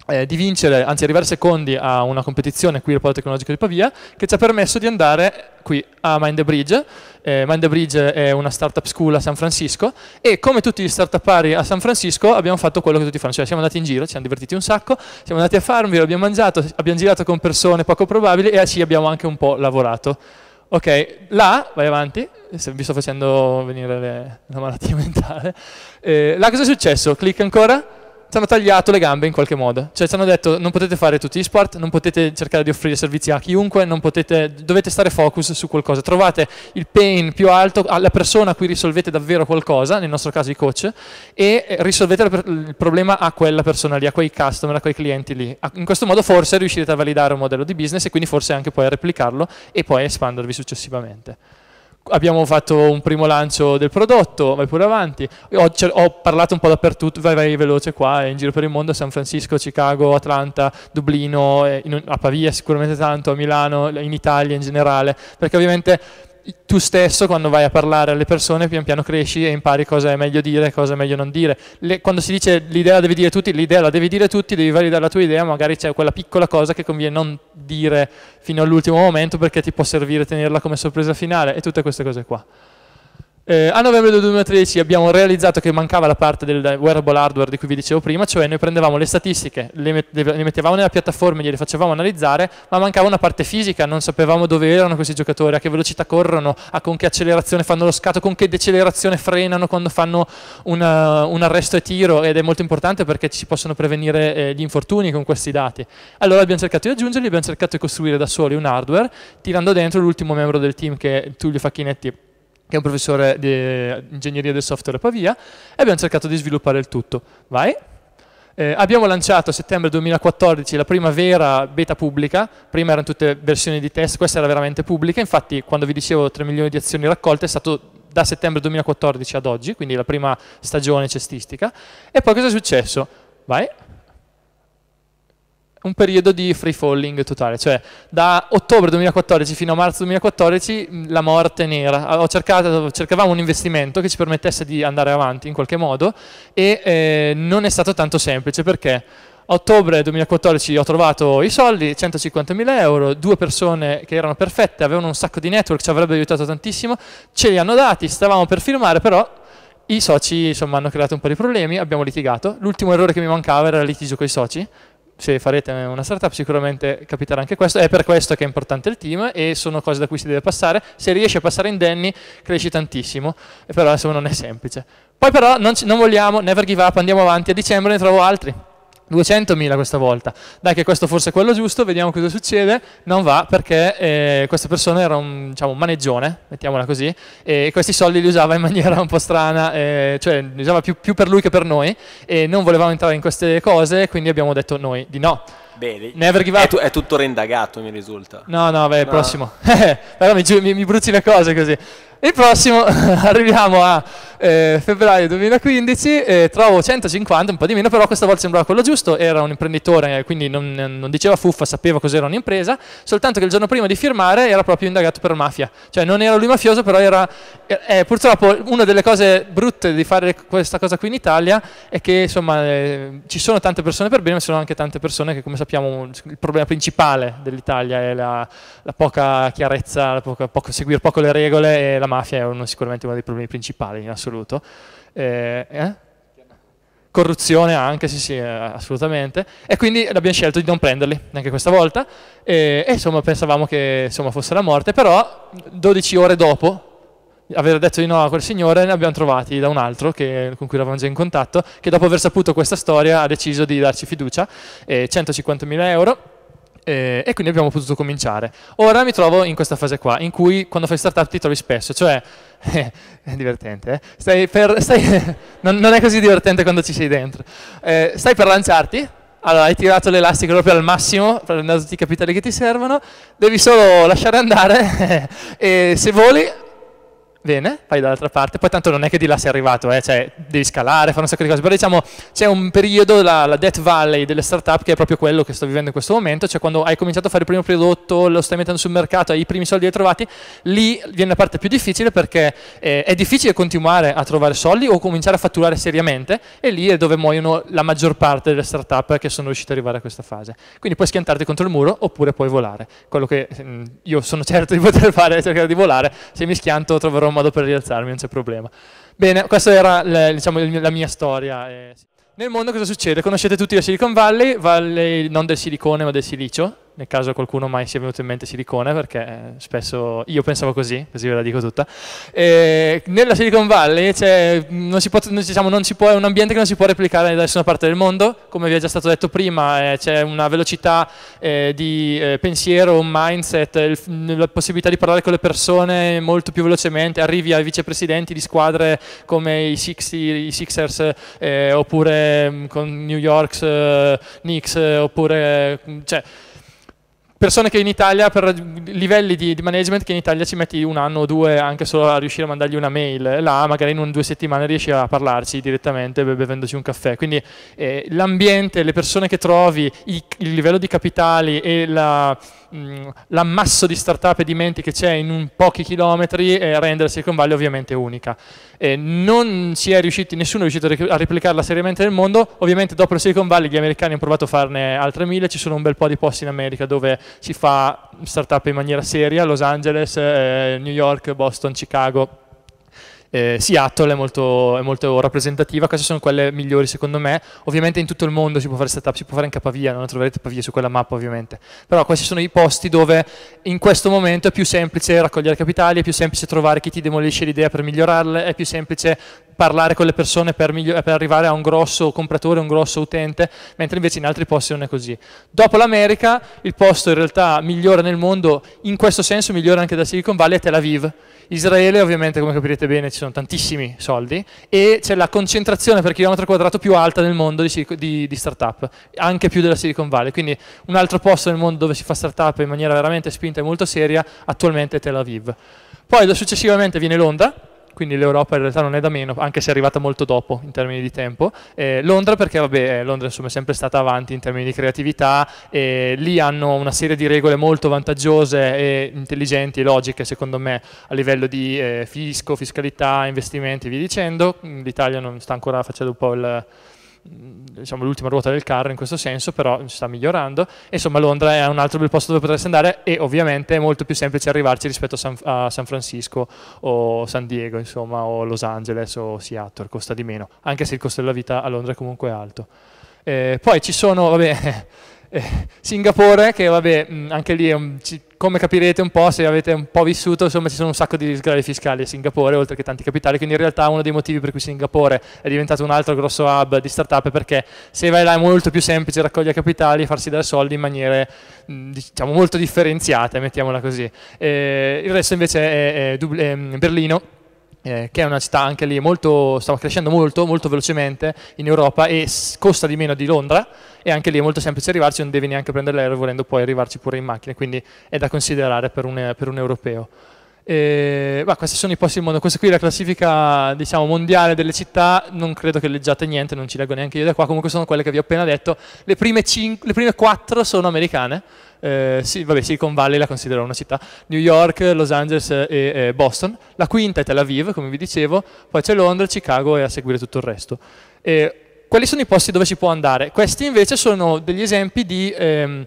eh, di vincere, anzi arrivare secondi a una competizione qui al Politecnologico di Pavia che ci ha permesso di andare qui a Mind the Bridge. Eh, Mind the Bridge è una startup school a San Francisco e come tutti gli startup pari a San Francisco abbiamo fatto quello che tutti fanno, cioè siamo andati in giro, ci siamo divertiti un sacco, siamo andati a Farmville, abbiamo mangiato, abbiamo girato con persone poco probabili e ci abbiamo anche un po' lavorato. Ok, là, vai avanti, vi sto facendo venire le, la malattia [laughs] mentale. Eh, là cosa è successo? Clicca ancora ci hanno tagliato le gambe in qualche modo. Cioè ci hanno detto non potete fare tutti gli sport, non potete cercare di offrire servizi a chiunque, potete, dovete stare focus su qualcosa. Trovate il pain più alto, ah, la persona a cui risolvete davvero qualcosa, nel nostro caso i coach, e eh, risolvete il problema a quella persona lì, a quei customer, a quei clienti lì. Ah, in questo modo forse riuscirete a validare un modello di business e quindi forse anche poi a replicarlo e poi a espandervi successivamente abbiamo fatto un primo lancio del prodotto, vai pure avanti. Ho, ho, parlato un po' dappertutto, vai, vai veloce qua, in giro per il mondo, San Francisco, Chicago, Atlanta, Dublino, eh, in, a Pavia sicuramente tanto, a Milano, in Italia in generale, perché ovviamente tu stesso quando vai a parlare alle persone pian piano cresci e impari cosa è meglio dire e cosa è meglio non dire. Le, quando si dice l'idea la devi dire tutti, l'idea la devi dire tutti, devi validare la tua idea, magari c'è quella piccola cosa che conviene non dire fino all'ultimo momento perché ti può servire tenerla come sorpresa finale e tutte queste cose qua. Eh, a novembre del 2013 abbiamo realizzato che mancava la parte del wearable hardware di cui vi dicevo prima, cioè noi prendevamo le statistiche, le, met le mettevamo nella piattaforma e gliele facevamo analizzare, ma mancava una parte fisica, non sapevamo dove erano questi giocatori, a che velocità corrono, a con che accelerazione fanno lo scatto, con che decelerazione frenano quando fanno una, un arresto e tiro ed è molto importante perché ci possono prevenire eh, gli infortuni con questi dati. Allora abbiamo cercato di aggiungerli, abbiamo cercato di costruire da soli un hardware tirando dentro l'ultimo membro del team che è Tullio Facchinetti che è un professore di ingegneria del software a Pavia, e abbiamo cercato di sviluppare il tutto. Vai, eh, abbiamo lanciato a settembre 2014 la prima vera beta pubblica, prima erano tutte versioni di test, questa era veramente pubblica, infatti quando vi dicevo 3 milioni di azioni raccolte è stato da settembre 2014 ad oggi, quindi la prima stagione cestistica. E poi cosa è successo? Vai un periodo di free falling totale, cioè da ottobre 2014 fino a marzo 2014 la morte nera. Ah, ho Cercato, cercavamo un investimento che ci permettesse di andare avanti in qualche modo e eh, non è stato tanto semplice perché a ottobre 2014 ho trovato i soldi, 150.000 euro, due persone che erano perfette, avevano un sacco di network, ci avrebbe aiutato tantissimo, ce li hanno dati, stavamo per firmare, però i soci insomma, hanno creato un po' di problemi, abbiamo litigato. L'ultimo errore che mi mancava era il litigio con i soci, se farete una startup sicuramente capiterà anche questo, è per questo che è importante il team e sono cose da cui si deve passare, se riesci a passare indenni cresci tantissimo, però insomma non è semplice. Poi però non, non vogliamo, never give up, andiamo avanti, a dicembre ne trovo altri. 200.000 questa volta, dai che questo forse è quello giusto, vediamo cosa succede, non va perché eh, questa persona era un, diciamo, un, maneggione, mettiamola così, e questi soldi li usava in [laughs] maniera un po' strana, eh, cioè li usava più, più per lui che per noi e non volevamo entrare in queste cose, quindi abbiamo detto noi di no. Bene. Never give up. È, tu, è tuttora indagato, mi risulta. No, no, beh, no. prossimo. [laughs] Però mi, mi, mi bruci le cose così. Il prossimo [laughs] arriviamo a eh, febbraio 2015, eh, trovo 150, un po' di meno, però questa volta sembrava quello giusto, era un imprenditore, eh, quindi non, eh, non diceva fuffa, sapeva cos'era un'impresa, soltanto che il giorno prima di firmare era proprio indagato per mafia, cioè non era lui mafioso, però era... Eh, eh purtroppo una delle cose brutte di fare questa cosa qui in Italia è che insomma ci sono tante persone per bene, ma ci sono anche tante persone che come sappiamo il problema principale dell'Italia è la, la poca chiarezza, la poca, poco, seguire poco le regole e la mafia è uno, sicuramente uno dei problemi principali in assoluto assoluto. Eh, eh? Corruzione anche, sì sì, eh, assolutamente. E quindi abbiamo scelto di non prenderli, neanche questa volta. E, e insomma pensavamo che insomma, fosse la morte, però 12 ore dopo aver detto di no a quel signore ne abbiamo trovati da un altro che, con cui eravamo già in contatto, che dopo aver saputo questa storia ha deciso di darci fiducia, eh, 150.000 euro eh, e quindi abbiamo potuto cominciare. Ora mi trovo in questa fase qua, in cui quando fai startup ti trovi spesso, cioè [laughs] è divertente, eh? stai per, stai [laughs] non, non, è così divertente quando ci sei dentro. Eh, stai per lanciarti, allora hai tirato l'elastico proprio al massimo, prendendo tutti i capitali che ti servono, devi solo lasciare andare [laughs] e se voli Bene, vai dall'altra parte, poi tanto non è che di là sei arrivato, eh? cioè devi scalare, fare un sacco di cose, però diciamo c'è un periodo, la, la, Death Valley delle startup, che è proprio quello che sto vivendo in questo momento, cioè quando hai cominciato a fare il primo prodotto, lo stai mettendo sul mercato, hai i primi soldi che hai trovati, lì viene la parte più difficile perché eh, è difficile continuare a trovare soldi o cominciare a fatturare seriamente e lì è dove muoiono la maggior parte delle startup che sono riuscite ad arrivare a questa fase. Quindi puoi schiantarti contro il muro oppure puoi volare, quello che mh, mm, io sono certo di poter [laughs] fare è cercare di volare, se mi schianto troverò un modo per rialzarmi, non c'è problema. Bene, questa era le, diciamo, la mia storia. Eh, Nel mondo cosa succede? Conoscete tutti la Silicon Valley, Valley non del silicone ma del silicio, nel caso qualcuno mai sia venuto in mente silicone, perché eh, spesso io pensavo così, così ve la dico tutta. E nella Silicon Valley mm, non si può, diciamo, non si può, è un ambiente che non si può replicare da nessuna parte del mondo, come vi è già stato detto prima, eh, c'è una velocità eh, di eh, pensiero, un mindset, il, la possibilità di parlare con le persone molto più velocemente, arrivi ai vicepresidenti di squadre come i, Sixty, i Sixers eh, oppure mm, con New York's eh, Knicks, oppure... Mm, cioè, persone che in Italia, per livelli di, di, management che in Italia ci metti un anno o due anche solo a riuscire a mandargli una mail, là magari in un, due settimane riesci a parlarci direttamente bevendoci un caffè. Quindi eh, l'ambiente, le persone che trovi, i, il livello di capitali e la, mh, l'ammasso di start-up e di menti che c'è in un pochi chilometri eh, rende la Silicon Valley ovviamente unica. Eh, non si è riusciti, nessuno è riuscito a replicarla seriamente nel mondo, ovviamente dopo la Silicon Valley gli americani hanno provato a farne altre mille, ci sono un bel po' di posti in America dove si fa startup in maniera seria, Los Angeles, eh, New York, Boston, Chicago, eh, Seattle è molto, è molto, rappresentativa, queste sono quelle migliori secondo me, ovviamente in tutto il mondo si può fare startup, si può fare in Capavia, non troverete Pavia su quella mappa ovviamente, però questi sono i posti dove in questo momento è più semplice raccogliere capitali, è più semplice trovare chi ti demolisce l'idea per migliorarle, è più semplice parlare con le persone per, migli- per arrivare a un grosso compratore, un grosso utente, mentre invece in altri posti non è così. Dopo l'America, il posto in realtà migliore nel mondo, in questo senso migliore anche da Silicon Valley, è Tel Aviv. Israele ovviamente come capirete bene ci sono tantissimi soldi e c'è la concentrazione per chilometro quadrato più alta nel mondo di, di, di startup, anche più della Silicon Valley, quindi un altro posto nel mondo dove si fa startup in maniera veramente spinta e molto seria attualmente è Tel Aviv. Poi successivamente viene Londra, quindi l'Europa in realtà non è da meno, anche se è arrivata molto dopo in termini di tempo. Eh, Londra perché vabbè, eh, Londra insomma è sempre stata avanti in termini di creatività, e lì hanno una serie di regole molto vantaggiose e intelligenti e logiche secondo me a livello di eh, fisco, fiscalità, investimenti e via dicendo, l'Italia non sta ancora facendo un po' il Mm, diciamo, l'ultima ruota del carro in questo senso, però si sta migliorando. Insomma, Londra è un altro bel posto dove potresti andare e ovviamente è molto più semplice arrivarci rispetto a San, a San Francisco o San Diego, insomma, o Los Angeles o Seattle, costa di meno, anche se il costo della vita a Londra è comunque alto. Eh, poi ci sono, vabbè, [laughs] eh, Singapore, che vabbè, mm, anche lì è un, ci, come capirete un po', se avete un po' vissuto, insomma ci sono un sacco di sgravi fiscali a Singapore, oltre che tanti capitali, quindi in realtà uno dei motivi per cui Singapore è diventato un altro grosso hub di startup è perché se vai là è molto più semplice raccogliere capitali e farsi dare soldi in maniere diciamo molto differenziate, mettiamola così. E il resto invece è, è, è Berlino, eh, che è una città anche lì molto, sta crescendo molto, molto velocemente in Europa e costa di meno di Londra e anche lì è molto semplice arrivarci, non devi neanche prendere l'aereo volendo poi arrivarci pure in macchina, quindi è da considerare per un, per un europeo. E, bah, questi sono i posti del mondo, questa qui è la classifica diciamo, mondiale delle città, non credo che leggiate niente, non ci leggo neanche io da qua, comunque sono quelle che vi ho appena detto, le prime, le prime quattro sono americane, eh, sì, vabbè, Silicon Valley la considero una città, New York, Los Angeles e eh, Boston, la quinta è Tel Aviv, come vi dicevo, poi c'è Londra, Chicago e a seguire tutto il resto. E, quali sono i posti dove si può andare. Questi invece sono degli esempi di ehm,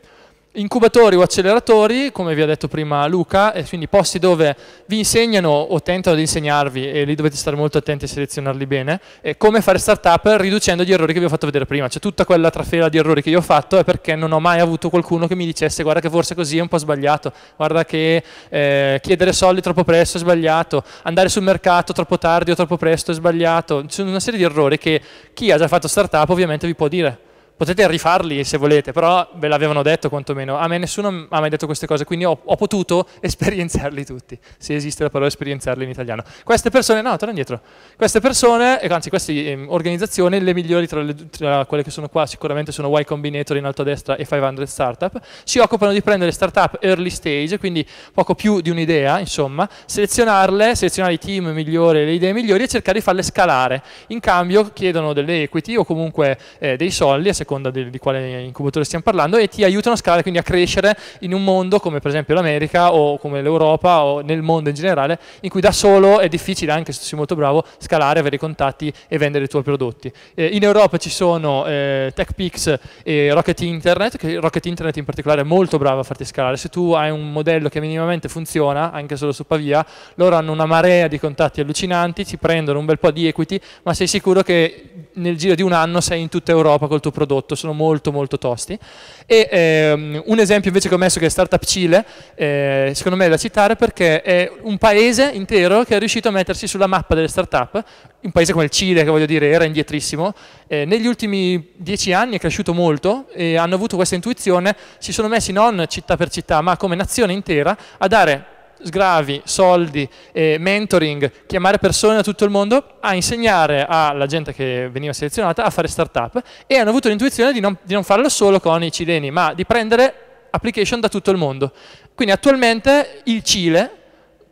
incubatori o acceleratori, come vi ha detto prima Luca, e quindi posti dove vi insegnano o tentano di insegnarvi, e lì dovete stare molto attenti a selezionarli bene, e come fare startup riducendo gli errori che vi ho fatto vedere prima. Cioè tutta quella trafela di errori che io ho fatto è perché non ho mai avuto qualcuno che mi dicesse guarda che forse così è un po' sbagliato, guarda che eh, chiedere soldi troppo presto è sbagliato, andare sul mercato troppo tardi o troppo presto è sbagliato. Ci sono una serie di errori che chi ha già fatto startup ovviamente vi può dire potete rifarli se volete, però ve l'avevano detto quantomeno, a me nessuno ha mai detto queste cose, quindi ho, ho potuto [laughs] esperienziarli tutti, se esiste la parola esperienziarli in italiano. Queste persone, no, torna indietro, queste persone, anzi queste eh, organizzazioni, le migliori tra, le, tra, quelle che sono qua sicuramente sono Y Combinator in alto a destra e 500 Startup, si occupano di prendere startup early stage, quindi poco più di un'idea, insomma, selezionarle, selezionare i team migliori, le idee migliori e cercare di farle scalare. In cambio chiedono delle equity o comunque eh, dei soldi a seconda seconda di, di, quale incubatore stiamo parlando, e ti aiutano a scalare, quindi a crescere in un mondo come per esempio l'America o come l'Europa o nel mondo in generale, in cui da solo è difficile, anche se sei molto bravo, scalare, avere i contatti e vendere i tuoi prodotti. Eh, in Europa ci sono eh, TechPix e Rocket Internet, che Rocket Internet in particolare è molto bravo a farti scalare. Se tu hai un modello che minimamente funziona, anche solo su Pavia, loro hanno una marea di contatti allucinanti, ti prendono un bel po' di equity, ma sei sicuro che nel giro di un anno sei in tutta Europa col tuo prodotto prodotto, sono molto molto tosti. E ehm, un esempio invece che ho messo che è Startup Cile, eh, secondo me è da citare perché è un paese intero che è riuscito a mettersi sulla mappa delle startup, un paese come il Cile che voglio dire era indietrissimo, eh, negli ultimi dieci anni è cresciuto molto e hanno avuto questa intuizione, si sono messi non città per città ma come nazione intera a dare sgravi, soldi, eh, mentoring, chiamare persone da tutto il mondo a insegnare alla gente che veniva selezionata a fare startup e hanno avuto l'intuizione di, di non farlo solo con i cileni, ma di prendere application da tutto il mondo. Quindi attualmente il Cile,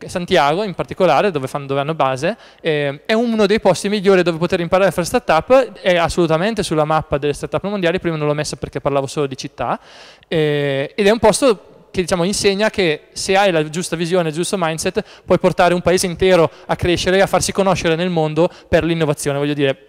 Santiago in particolare, dove, fanno, dove hanno base, eh, è uno dei posti migliori dove poter imparare a fare startup, è assolutamente sulla mappa delle startup mondiali, prima non l'ho messa perché parlavo solo di città, eh, ed è un posto che diciamo, insegna che se hai la giusta visione, il giusto mindset, puoi portare un paese intero a crescere e a farsi conoscere nel mondo per l'innovazione. Voglio dire,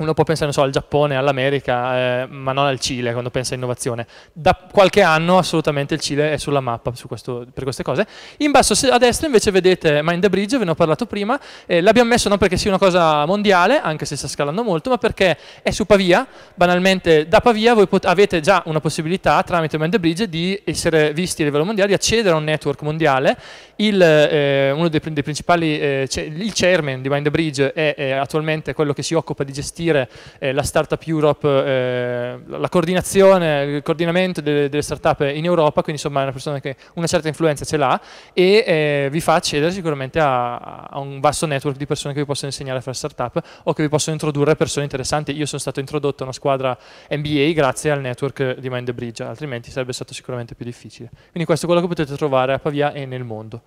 uno può pensare so, al Giappone, all'America, eh, ma non al Cile quando pensa a innovazione. Da qualche anno assolutamente il Cile è sulla mappa su questo, per queste cose. In basso a destra invece vedete Mind the Bridge, ve ne ho parlato prima, eh, l'abbiamo messo non perché sia una cosa mondiale, anche se sta scalando molto, ma perché è su Pavia, banalmente da Pavia voi avete già una possibilità tramite Mind the Bridge di essere visti a livello mondiale, di accedere a un network mondiale. Il, eh, uno dei, dei principali, eh, il chairman di Mind the Bridge è, è attualmente quello che si occupa di gestire gestire eh, la Startup Europe, eh, la coordinazione, il coordinamento delle, delle, startup in Europa, quindi insomma è una persona che una certa influenza ce l'ha e eh, vi fa accedere sicuramente a, a, un vasto network di persone che vi possono insegnare a fare startup o che vi possono introdurre persone interessanti. Io sono stato introdotto a una squadra MBA grazie al network di Mind the Bridge, altrimenti sarebbe stato sicuramente più difficile. Quindi questo è quello che potete trovare a Pavia e nel mondo.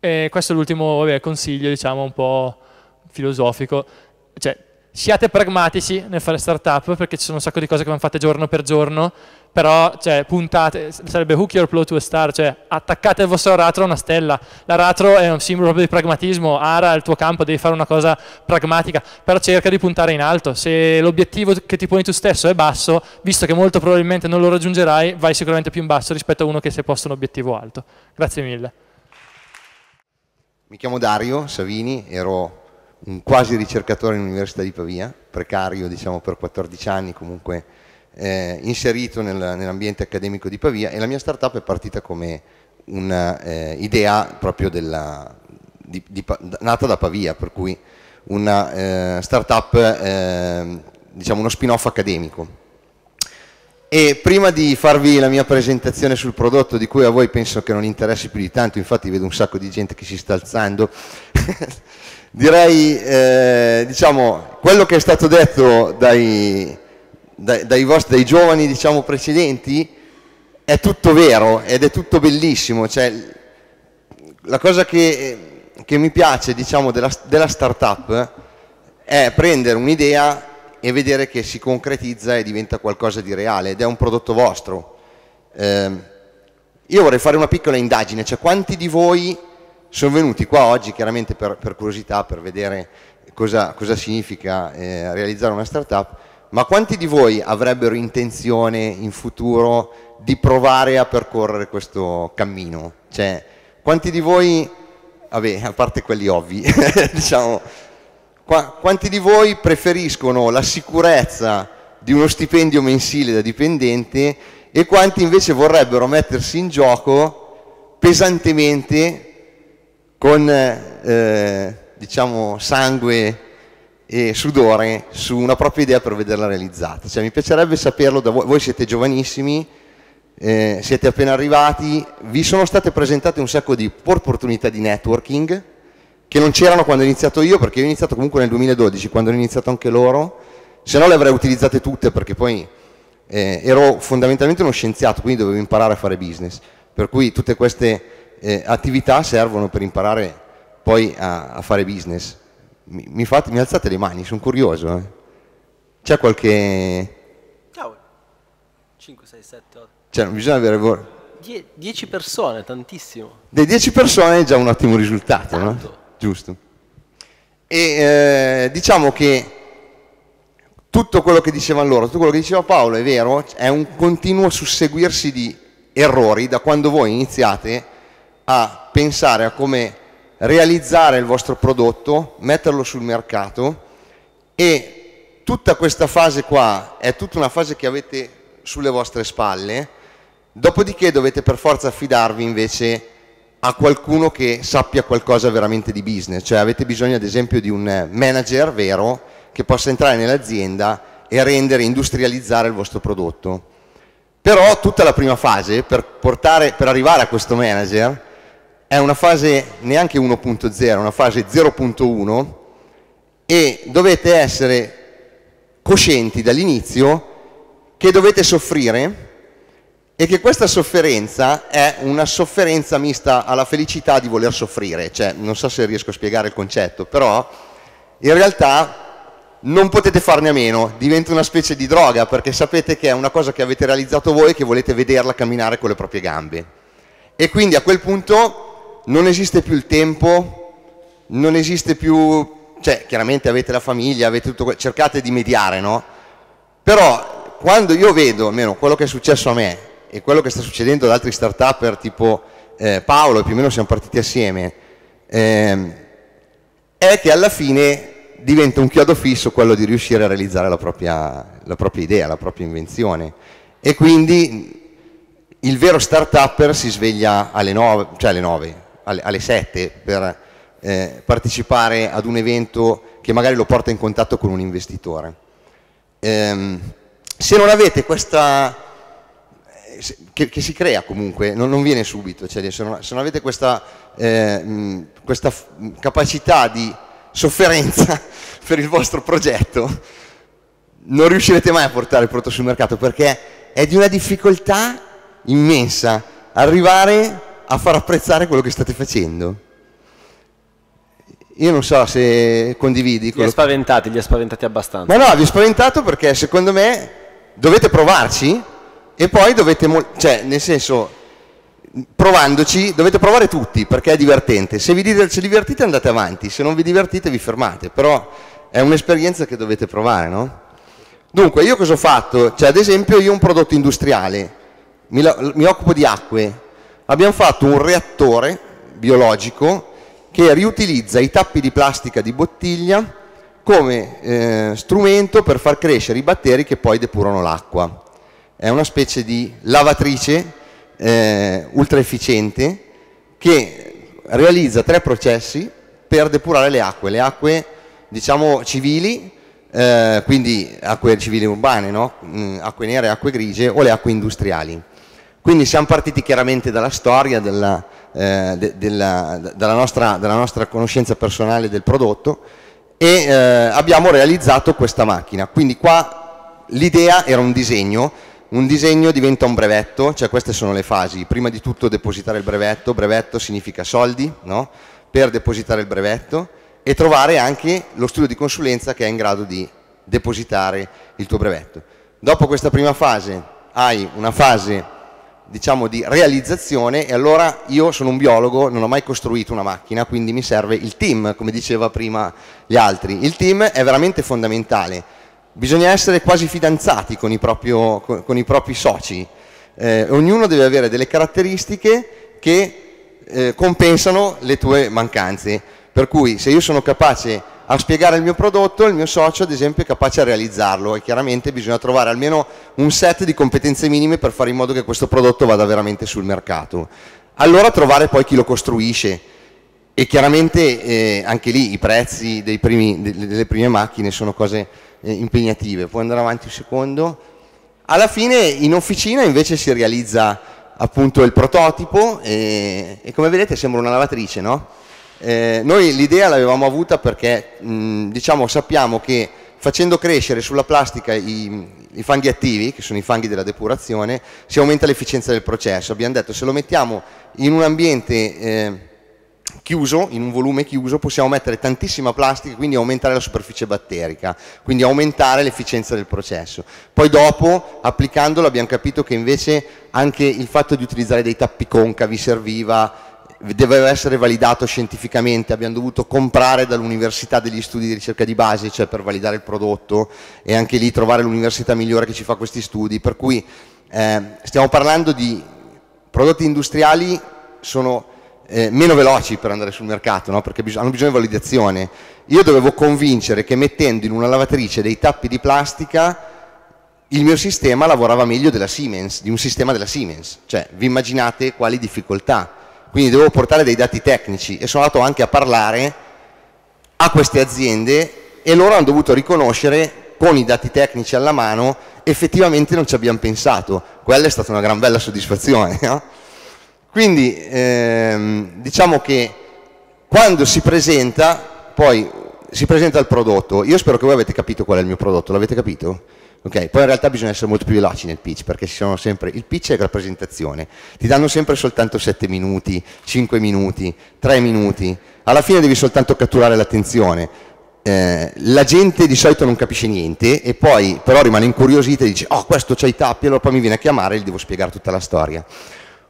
E questo è l'ultimo consiglio, diciamo, un po' filosofico. Cioè, siate pragmatici nel fare startup perché ci sono un sacco di cose che vanno fatte giorno per giorno, però cioè, puntate, sarebbe hook your blow to a star, cioè attaccate il vostro aratro a una stella. L'aratro è un simbolo proprio di pragmatismo, ara il tuo campo, devi fare una cosa pragmatica, però cerca di puntare in alto. Se l'obiettivo che ti poni tu stesso è basso, visto che molto probabilmente non lo raggiungerai, vai sicuramente più in basso rispetto a uno che si è posto un obiettivo alto. Grazie mille. Mi chiamo Dario Savini, ero quasi ricercatore all'Università di Pavia, precario diciamo, per 14 anni comunque eh, inserito nel, nell'ambiente accademico di Pavia e la mia startup è partita come un'idea eh, proprio della, di, di, nata da Pavia, per cui una eh, startup, ehm, diciamo uno spin-off accademico. E prima di farvi la mia presentazione sul prodotto di cui a voi penso che non interessi più di tanto, infatti vedo un sacco di gente che si sta alzando, [laughs] Direi, eh, diciamo, quello che è stato detto dai, dai, dai, vostri, dai giovani diciamo, precedenti è tutto vero ed è tutto bellissimo. Cioè, la cosa che, che mi piace diciamo, della, della startup è prendere un'idea e vedere che si concretizza e diventa qualcosa di reale ed è un prodotto vostro. Eh, io vorrei fare una piccola indagine, cioè quanti di voi sono venuti qua oggi chiaramente per, per curiosità, per vedere cosa, cosa significa eh, realizzare una startup, ma quanti di voi avrebbero intenzione in futuro di provare a percorrere questo cammino? Cioè, quanti di voi, vabbè, a parte quelli ovvi, [laughs] diciamo, qua, quanti di voi preferiscono la sicurezza di uno stipendio mensile da dipendente e quanti invece vorrebbero mettersi in gioco pesantemente con eh, diciamo, sangue e sudore su una propria idea per vederla realizzata. Cioè, mi piacerebbe saperlo da voi, voi siete giovanissimi, eh, siete appena arrivati, vi sono state presentate un sacco di opportunità di networking che non c'erano quando ho iniziato io, perché io ho iniziato comunque nel 2012, quando hanno iniziato anche loro, se no le avrei utilizzate tutte perché poi eh, ero fondamentalmente uno scienziato, quindi dovevo imparare a fare business. Per cui tutte queste eh, attività servono per imparare poi a, a fare business? Mi, mi, fate, mi, alzate le mani, sono curioso. Eh. C'è qualche... Ciao. 5, 6, 7, 8. Cioè, non bisogna avere... 10 persone, tantissimo. Dei 10 persone è già un ottimo risultato, Tanto. no? Giusto. E eh, diciamo che tutto quello che dicevano loro, tutto quello che diceva Paolo è vero, è un continuo susseguirsi di errori da quando voi iniziate a pensare a come realizzare il vostro prodotto, metterlo sul mercato e tutta questa fase qua è tutta una fase che avete sulle vostre spalle, dopodiché dovete per forza affidarvi invece a qualcuno che sappia qualcosa veramente di business, cioè avete bisogno ad esempio di un eh, manager vero che possa entrare nell'azienda e rendere, industrializzare il vostro prodotto. Però tutta la prima fase per, portare, per arrivare a questo manager è una fase neanche 1.0, è una fase 0.1 e dovete essere coscienti dall'inizio che dovete soffrire e che questa sofferenza è una sofferenza mista alla felicità di voler soffrire, cioè non so se riesco a spiegare il concetto, però in realtà non potete farne a meno, diventa una specie di droga perché sapete che è una cosa che avete realizzato voi e che volete vederla camminare con le proprie gambe. E quindi a quel punto non esiste più il tempo, non esiste più, cioè chiaramente avete la famiglia, avete tutto, cercate di mediare, no? Però quando io vedo, almeno quello che è successo a me e quello che sta succedendo ad altri start-upper tipo eh, Paolo, più o meno siamo partiti assieme, ehm, è che alla fine diventa un chiodo fisso quello di riuscire a realizzare la propria, la propria idea, la propria invenzione. E quindi il vero start-upper si sveglia alle 9, cioè alle 9, alle, alle 7 per eh, partecipare ad un evento che magari lo porta in contatto con un investitore. Ehm, se non avete questa, eh, che, che si crea comunque, non, non viene subito, cioè se, non, se non, avete questa, eh, mh, questa capacità di sofferenza [laughs] per il vostro progetto, non riuscirete mai a portare il prodotto sul mercato perché è di una difficoltà immensa arrivare a far apprezzare quello che state facendo. Io non so se condividi. Li ha spaventati, li ha spaventati abbastanza. Ma no, vi ho spaventato perché secondo me dovete provarci e poi dovete, cioè nel senso, provandoci, dovete provare tutti perché è divertente. Se vi divertite andate avanti, se non vi divertite vi fermate, però è un'esperienza che dovete provare, no? Dunque, io cosa ho fatto? Cioè, ad esempio, io ho un prodotto industriale, mi, mi occupo di acque, abbiamo fatto un reattore biologico che riutilizza i tappi di plastica di bottiglia come eh, strumento per far crescere i batteri che poi depurano l'acqua. È una specie di lavatrice eh, ultra efficiente che realizza tre processi per depurare le acque, le acque diciamo civili, eh, quindi acque civili urbane, no? Mm, acque nere, acque grigie o le acque industriali. Quindi siamo partiti chiaramente dalla storia, dalla, eh, de, della, dalla, nostra, dalla, nostra, conoscenza personale del prodotto e eh, abbiamo realizzato questa macchina. Quindi qua l'idea era un disegno, un disegno diventa un brevetto, cioè queste sono le fasi. Prima di tutto depositare il brevetto, brevetto significa soldi, no? per depositare il brevetto e trovare anche lo studio di consulenza che è in grado di depositare il tuo brevetto. Dopo questa prima fase hai una fase diciamo di realizzazione e allora io sono un biologo, non ho mai costruito una macchina, quindi mi serve il team, come diceva prima gli altri. Il team è veramente fondamentale, bisogna essere quasi fidanzati con i, proprio, con i propri soci, eh, ognuno deve avere delle caratteristiche che eh, compensano le tue mancanze, per cui se io sono capace a spiegare il mio prodotto, il mio socio ad esempio è capace a realizzarlo e chiaramente bisogna trovare almeno un set di competenze minime per fare in modo che questo prodotto vada veramente sul mercato. Allora trovare poi chi lo costruisce e chiaramente eh, anche lì i prezzi primi, delle prime macchine sono cose eh, impegnative. Puoi andare avanti un secondo? Alla fine in officina invece si realizza appunto il prototipo e, eh, e come vedete sembra una lavatrice, no? Eh, noi l'idea l'avevamo avuta perché mh, mm, diciamo, sappiamo che facendo crescere sulla plastica i, i, fanghi attivi, che sono i fanghi della depurazione, si aumenta l'efficienza del processo. Abbiamo detto se lo mettiamo in un ambiente eh, chiuso, in un volume chiuso, possiamo mettere tantissima plastica e quindi aumentare la superficie batterica, quindi aumentare l'efficienza del processo. Poi dopo, applicandolo, abbiamo capito che invece anche il fatto di utilizzare dei tappi concavi serviva deve essere validato scientificamente, abbiamo dovuto comprare dall'Università degli Studi di Ricerca di Base, cioè per validare il prodotto e anche lì trovare l'università migliore che ci fa questi studi, per cui eh, stiamo parlando di prodotti industriali sono eh, meno veloci per andare sul mercato, no? perché hanno bisogno di validazione. Io dovevo convincere che mettendo in una lavatrice dei tappi di plastica il mio sistema lavorava meglio della Siemens, di un sistema della Siemens. Cioè, vi immaginate quali difficoltà quindi devo portare dei dati tecnici e sono andato anche a parlare a queste aziende e loro hanno dovuto riconoscere con i dati tecnici alla mano effettivamente non ci abbiamo pensato, quella è stata una gran bella soddisfazione. No? Quindi ehm, diciamo che quando si presenta, poi si presenta il prodotto, io spero che voi avete capito qual è il mio prodotto, l'avete capito? Okay, poi in realtà bisogna essere molto più veloci nel pitch perché sempre, il pitch è la presentazione, ti danno sempre soltanto 7 minuti, 5 minuti, 3 minuti, alla fine devi soltanto catturare l'attenzione. Eh, la gente di solito non capisce niente e poi però rimane incuriosita e dice oh questo c'ha i tappi allora poi mi viene a chiamare e gli devo spiegare tutta la storia.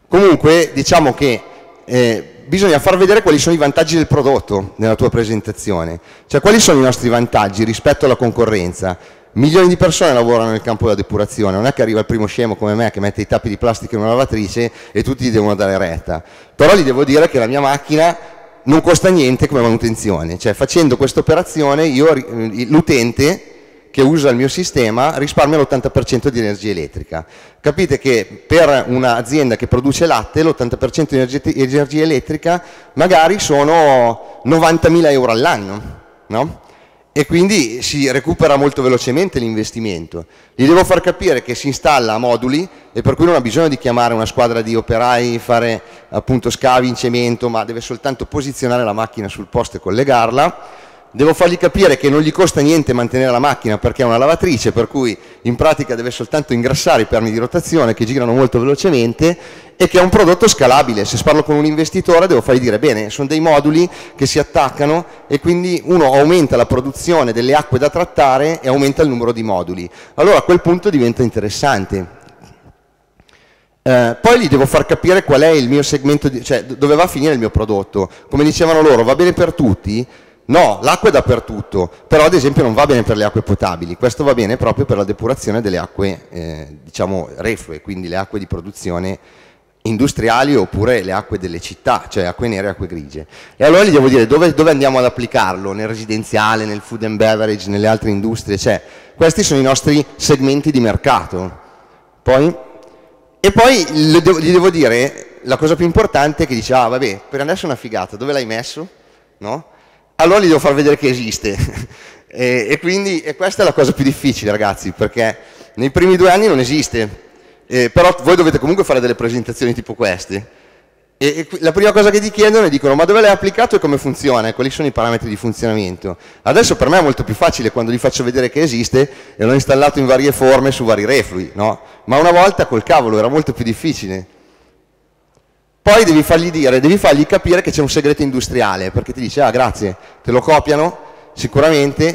Comunque diciamo che eh, bisogna far vedere quali sono i vantaggi del prodotto nella tua presentazione, cioè quali sono i nostri vantaggi rispetto alla concorrenza milioni di persone lavorano nel campo della depurazione, non è che arriva il primo scemo come me che mette i tappi di plastica in una lavatrice e tutti gli devono dare retta, però gli devo dire che la mia macchina non costa niente come manutenzione, cioè facendo questa operazione l'utente che usa il mio sistema risparmia l'80% di energia elettrica. Capite che per un'azienda che produce latte l'80% di energia elettrica magari sono 90.000 euro all'anno, no? e quindi si recupera molto velocemente l'investimento. Gli devo far capire che si installa a moduli e per cui non ha bisogno di chiamare una squadra di operai, fare appunto scavi in cemento, ma deve soltanto posizionare la macchina sul posto e collegarla devo fargli capire che non gli costa niente mantenere la macchina perché è una lavatrice, per cui in pratica deve soltanto ingrassare i perni di rotazione che girano molto velocemente e che è un prodotto scalabile. Se parlo con un investitore devo fargli dire bene, sono dei moduli che si attaccano e quindi uno aumenta la produzione delle acque da trattare e aumenta il numero di moduli. Allora a quel punto diventa interessante. Eh, poi gli devo far capire qual è il mio segmento, di, cioè dove va a finire il mio prodotto. Come dicevano loro, va bene per tutti, No, l'acqua è dappertutto, però ad esempio non va bene per le acque potabili, questo va bene proprio per la depurazione delle acque, eh, diciamo, reflue, quindi le acque di produzione industriali oppure le acque delle città, cioè acque nere e acque grigie. E allora gli devo dire dove, dove, andiamo ad applicarlo, nel residenziale, nel food and beverage, nelle altre industrie, cioè questi sono i nostri segmenti di mercato. Poi, e poi gli devo dire la cosa più importante che dice, ah vabbè, per adesso è una figata, dove l'hai messo? No? allora gli devo far vedere che esiste. [laughs] e, e, quindi e questa è la cosa più difficile, ragazzi, perché nei primi due anni non esiste. Eh, però voi dovete comunque fare delle presentazioni tipo queste. E, la prima cosa che ti chiedono è dicono ma dove l'hai applicato e come funziona, quali sono i parametri di funzionamento. Adesso per me è molto più facile quando gli faccio vedere che esiste e l'ho installato in varie forme su vari reflui, no? Ma una volta col cavolo era molto più difficile. Poi devi fargli dire, devi fargli capire che c'è un segreto industriale, perché ti dice, ah grazie, te lo copiano sicuramente,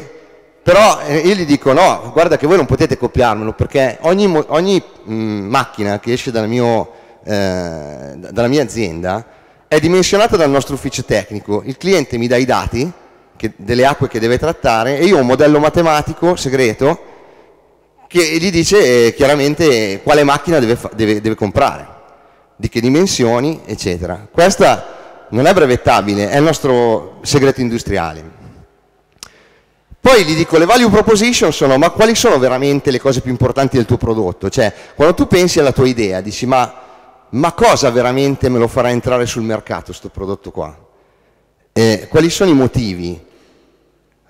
però eh, io gli dico, no, guarda che voi non potete copiarmelo, perché ogni, ogni mh, macchina che esce dal mio, eh, dalla mia azienda è dimensionata dal nostro ufficio tecnico, il cliente mi dà i dati che, delle acque che deve trattare e io ho un modello matematico segreto che gli dice eh, chiaramente quale macchina deve, deve, deve comprare di che dimensioni, eccetera. Questa non è brevettabile, è il nostro segreto industriale. Poi gli dico, le value proposition sono, ma quali sono veramente le cose più importanti del tuo prodotto? Cioè, quando tu pensi alla tua idea, dici, ma, ma cosa veramente me lo farà entrare sul mercato, questo prodotto qua? Eh, quali sono i motivi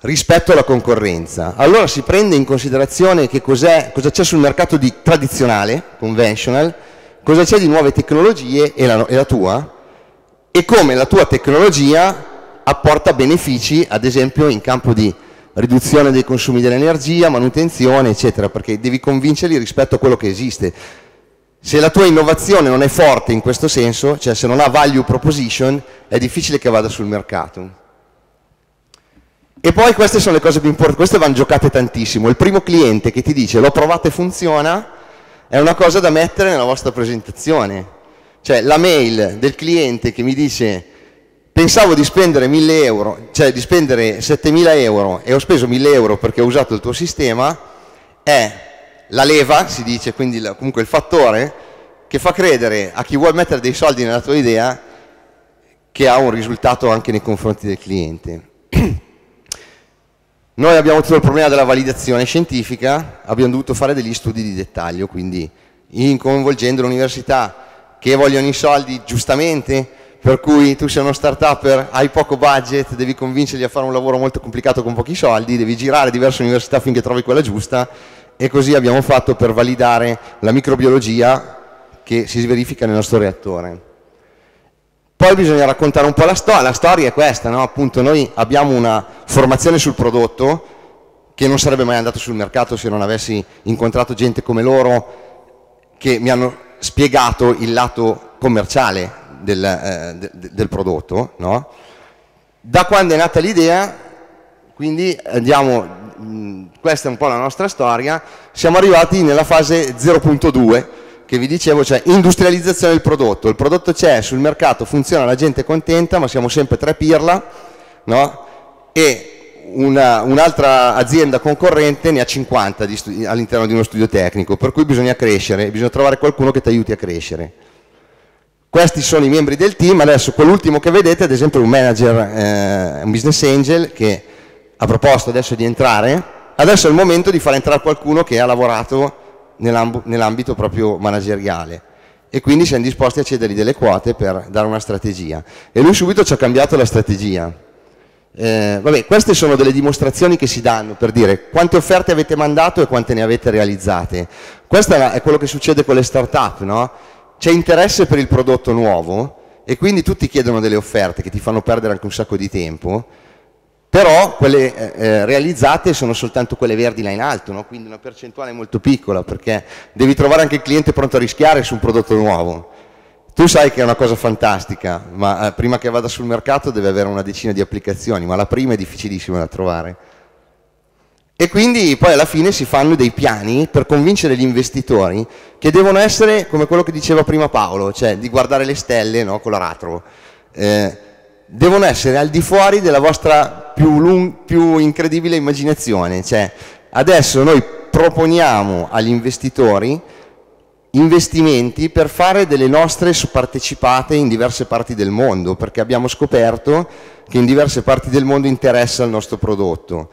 rispetto alla concorrenza? Allora si prende in considerazione che cosa c'è sul mercato di tradizionale, conventional, cosa c'è di nuove tecnologie e la, e la tua e come la tua tecnologia apporta benefici, ad esempio in campo di riduzione dei consumi dell'energia, manutenzione, eccetera, perché devi convincerli rispetto a quello che esiste. Se la tua innovazione non è forte in questo senso, cioè se non ha value proposition, è difficile che vada sul mercato. E poi queste sono le cose più importanti, queste vanno giocate tantissimo. Il primo cliente che ti dice l'ho provato e funziona, è una cosa da mettere nella vostra presentazione. Cioè la mail del cliente che mi dice pensavo di spendere 1000 euro, cioè di spendere 7000 euro e ho speso 1000 euro perché ho usato il tuo sistema, è la leva, si dice, quindi comunque il fattore che fa credere a chi vuole mettere dei soldi nella tua idea che ha un risultato anche nei confronti del cliente. Noi abbiamo tutto il problema della validazione scientifica, abbiamo dovuto fare degli studi di dettaglio, quindi coinvolgendo le università che vogliono i soldi giustamente, per cui tu sei uno start-upper, hai poco budget, devi convincerli a fare un lavoro molto complicato con pochi soldi, devi girare diverse università finché trovi quella giusta e così abbiamo fatto per validare la microbiologia che si verifica nel nostro reattore. Poi bisogna raccontare un po' la storia, la storia è questa, no? appunto noi abbiamo una formazione sul prodotto che non sarebbe mai andato sul mercato se non avessi incontrato gente come loro che mi hanno spiegato il lato commerciale del, eh, de, del prodotto. No? Da quando è nata l'idea, quindi andiamo, mh, questa è un po' la nostra storia, siamo arrivati nella fase 0.2 che vi dicevo, cioè industrializzazione del prodotto. Il prodotto c'è sul mercato, funziona, la gente è contenta, ma siamo sempre tre pirla, no? e un'altra azienda concorrente ne ha 50 all'interno di uno studio tecnico, per cui bisogna crescere, bisogna trovare qualcuno che ti aiuti a crescere. Questi sono i membri del team, adesso quell'ultimo che vedete ad esempio un manager, eh, un business angel che ha proposto adesso di entrare, adesso è il momento di far entrare qualcuno che ha lavorato nell'ambito proprio manageriale e quindi siamo disposti a cedergli delle quote per dare una strategia. E lui subito ci ha cambiato la strategia, eh, vabbè, queste sono delle dimostrazioni che si danno per dire quante offerte avete mandato e quante ne avete realizzate. Questo è quello che succede con le start-up, no? C'è interesse per il prodotto nuovo e quindi tutti chiedono delle offerte che ti fanno perdere anche un sacco di tempo, però quelle eh, eh realizzate sono soltanto quelle verdi là in alto, no? quindi una percentuale molto piccola perché devi trovare anche il cliente pronto a rischiare su un prodotto nuovo tu sai che è una cosa fantastica, ma eh, prima che vada sul mercato deve avere una decina di applicazioni, ma la prima è difficilissima da trovare. E quindi poi alla fine si fanno dei piani per convincere gli investitori che devono essere come quello che diceva prima Paolo, cioè di guardare le stelle no, con l'aratro. Eh, devono essere al di fuori della vostra più, lung- più incredibile immaginazione. Cioè, adesso noi proponiamo agli investitori investimenti per fare delle nostre partecipate in diverse parti del mondo, perché abbiamo scoperto che in diverse parti del mondo interessa il nostro prodotto.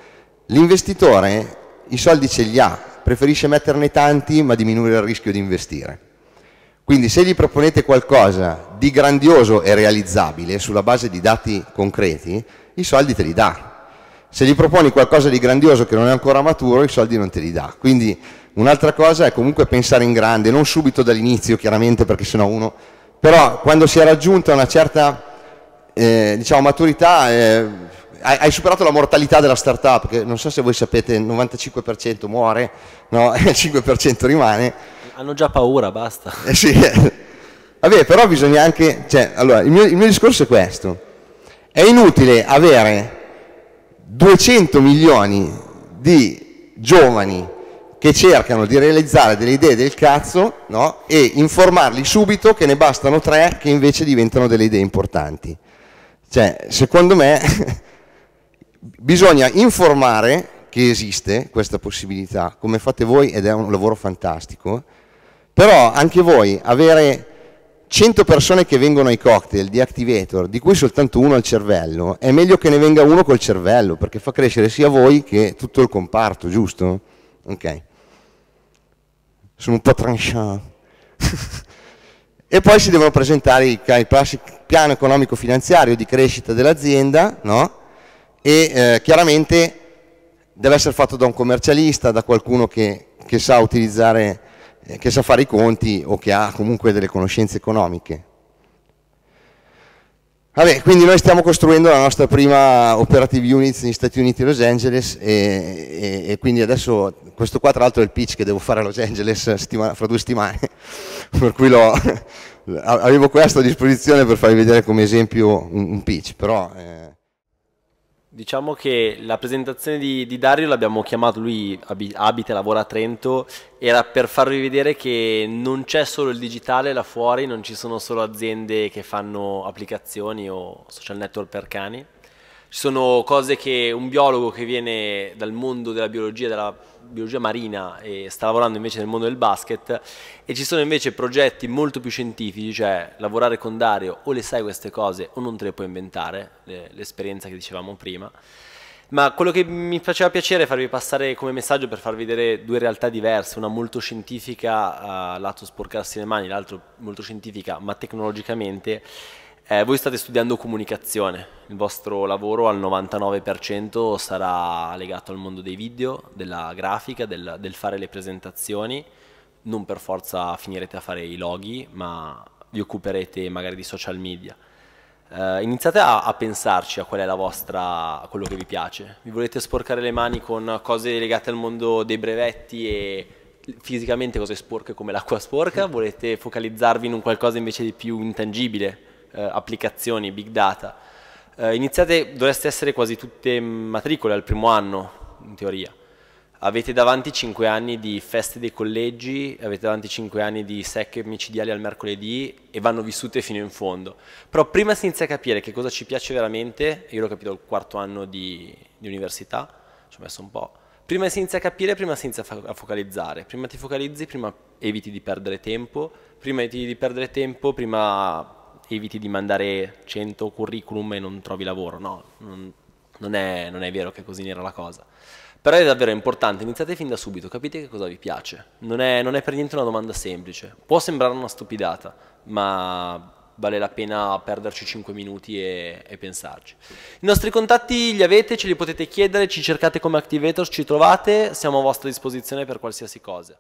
L'investitore i soldi ce li ha, preferisce metterne tanti ma diminuire il rischio di investire. Quindi se gli proponete qualcosa di grandioso e realizzabile sulla base di dati concreti, i soldi te li dà. Se gli proponi qualcosa di grandioso che non è ancora maturo, i soldi non te li dà. Quindi Un'altra cosa è comunque pensare in grande, non subito dall'inizio chiaramente perché sennò uno... Però quando si è raggiunta una certa eh, diciamo, maturità eh, hai, hai, superato la mortalità della startup, che non so se voi sapete il 95% muore, no? [laughs] il 5% rimane. Hanno già paura, basta. Eh sì. Vabbè, però bisogna anche... Cioè, allora, il mio, il mio discorso è questo. È inutile avere 200 milioni di giovani che cercano di realizzare delle idee del cazzo no? e informarli subito che ne bastano tre che invece diventano delle idee importanti. Cioè, secondo me [laughs] bisogna informare che esiste questa possibilità, come fate voi ed è un lavoro fantastico, però anche voi avere 100 persone che vengono ai cocktail di Activator, di cui soltanto uno al cervello, è meglio che ne venga uno col cervello, perché fa crescere sia voi che tutto il comparto, giusto? Okay sono un po' tranchant. e poi si devono presentare il, il piano economico finanziario di crescita dell'azienda, no? E eh, chiaramente deve essere fatto da un commercialista, da qualcuno che, che sa utilizzare, eh, che sa fare i conti o che ha comunque delle conoscenze economiche. Vabbè, quindi noi stiamo costruendo la nostra prima operative units negli Stati Uniti e Los Angeles e, e, e, quindi adesso questo qua tra l'altro è il pitch che devo fare a Los Angeles eh, fra due settimane, [laughs] per cui [laughs] avevo questo a disposizione per farvi vedere come esempio un, un pitch, però... Eh. Diciamo che la presentazione di, di Dario l'abbiamo chiamato, lui abita e lavora a Trento, era per farvi vedere che non c'è solo il digitale là fuori, non ci sono solo aziende che fanno applicazioni o social network per cani, ci sono cose che un biologo che viene dal mondo della biologia, della biologia marina e sta lavorando invece nel mondo del basket e ci sono invece progetti molto più scientifici, cioè lavorare con Dario o le sai queste cose o non te le puoi inventare, l'esperienza che dicevamo prima. Ma quello che mi faceva piacere farvi passare come messaggio per farvi vedere due realtà diverse, una molto scientifica, eh, lato sporcarsi le mani, l'altra molto scientifica, ma tecnologicamente, eh, voi state studiando comunicazione, il vostro lavoro al 99% sarà legato al mondo dei video, della grafica, del, del, fare le presentazioni, non per forza finirete a fare i loghi, ma vi occuperete magari di social media. Eh, iniziate a, a, pensarci a qual è la vostra, quello che vi piace. Vi volete sporcare le mani con cose legate al mondo dei brevetti e fisicamente cose sporche come l'acqua sporca? Mm. Volete focalizzarvi in un qualcosa invece di più intangibile? eh, applicazioni, big data. Eh, iniziate, dovreste essere quasi tutte matricole al primo anno, in teoria. Avete davanti 5 anni di feste dei collegi, avete davanti 5 anni di secche micidiali al mercoledì e vanno vissute fino in fondo. Però prima si inizia a capire che cosa ci piace veramente, io l'ho capito il quarto anno di, di università, ci ho messo un po', prima si inizia a capire, prima si inizia a focalizzare, prima ti focalizzi, prima eviti di perdere tempo, prima eviti di perdere tempo, prima eviti di mandare 100 curriculum e non trovi lavoro, no, non, non, è, non è vero che così era la cosa. Però è davvero importante, iniziate fin da subito, capite che cosa vi piace. Non è, non è, per niente una domanda semplice. Può sembrare una stupidata, ma vale la pena perderci 5 minuti e, e pensarci. I nostri contatti li avete, ce li potete chiedere, ci cercate come Activators, ci trovate, siamo a vostra disposizione per qualsiasi cosa.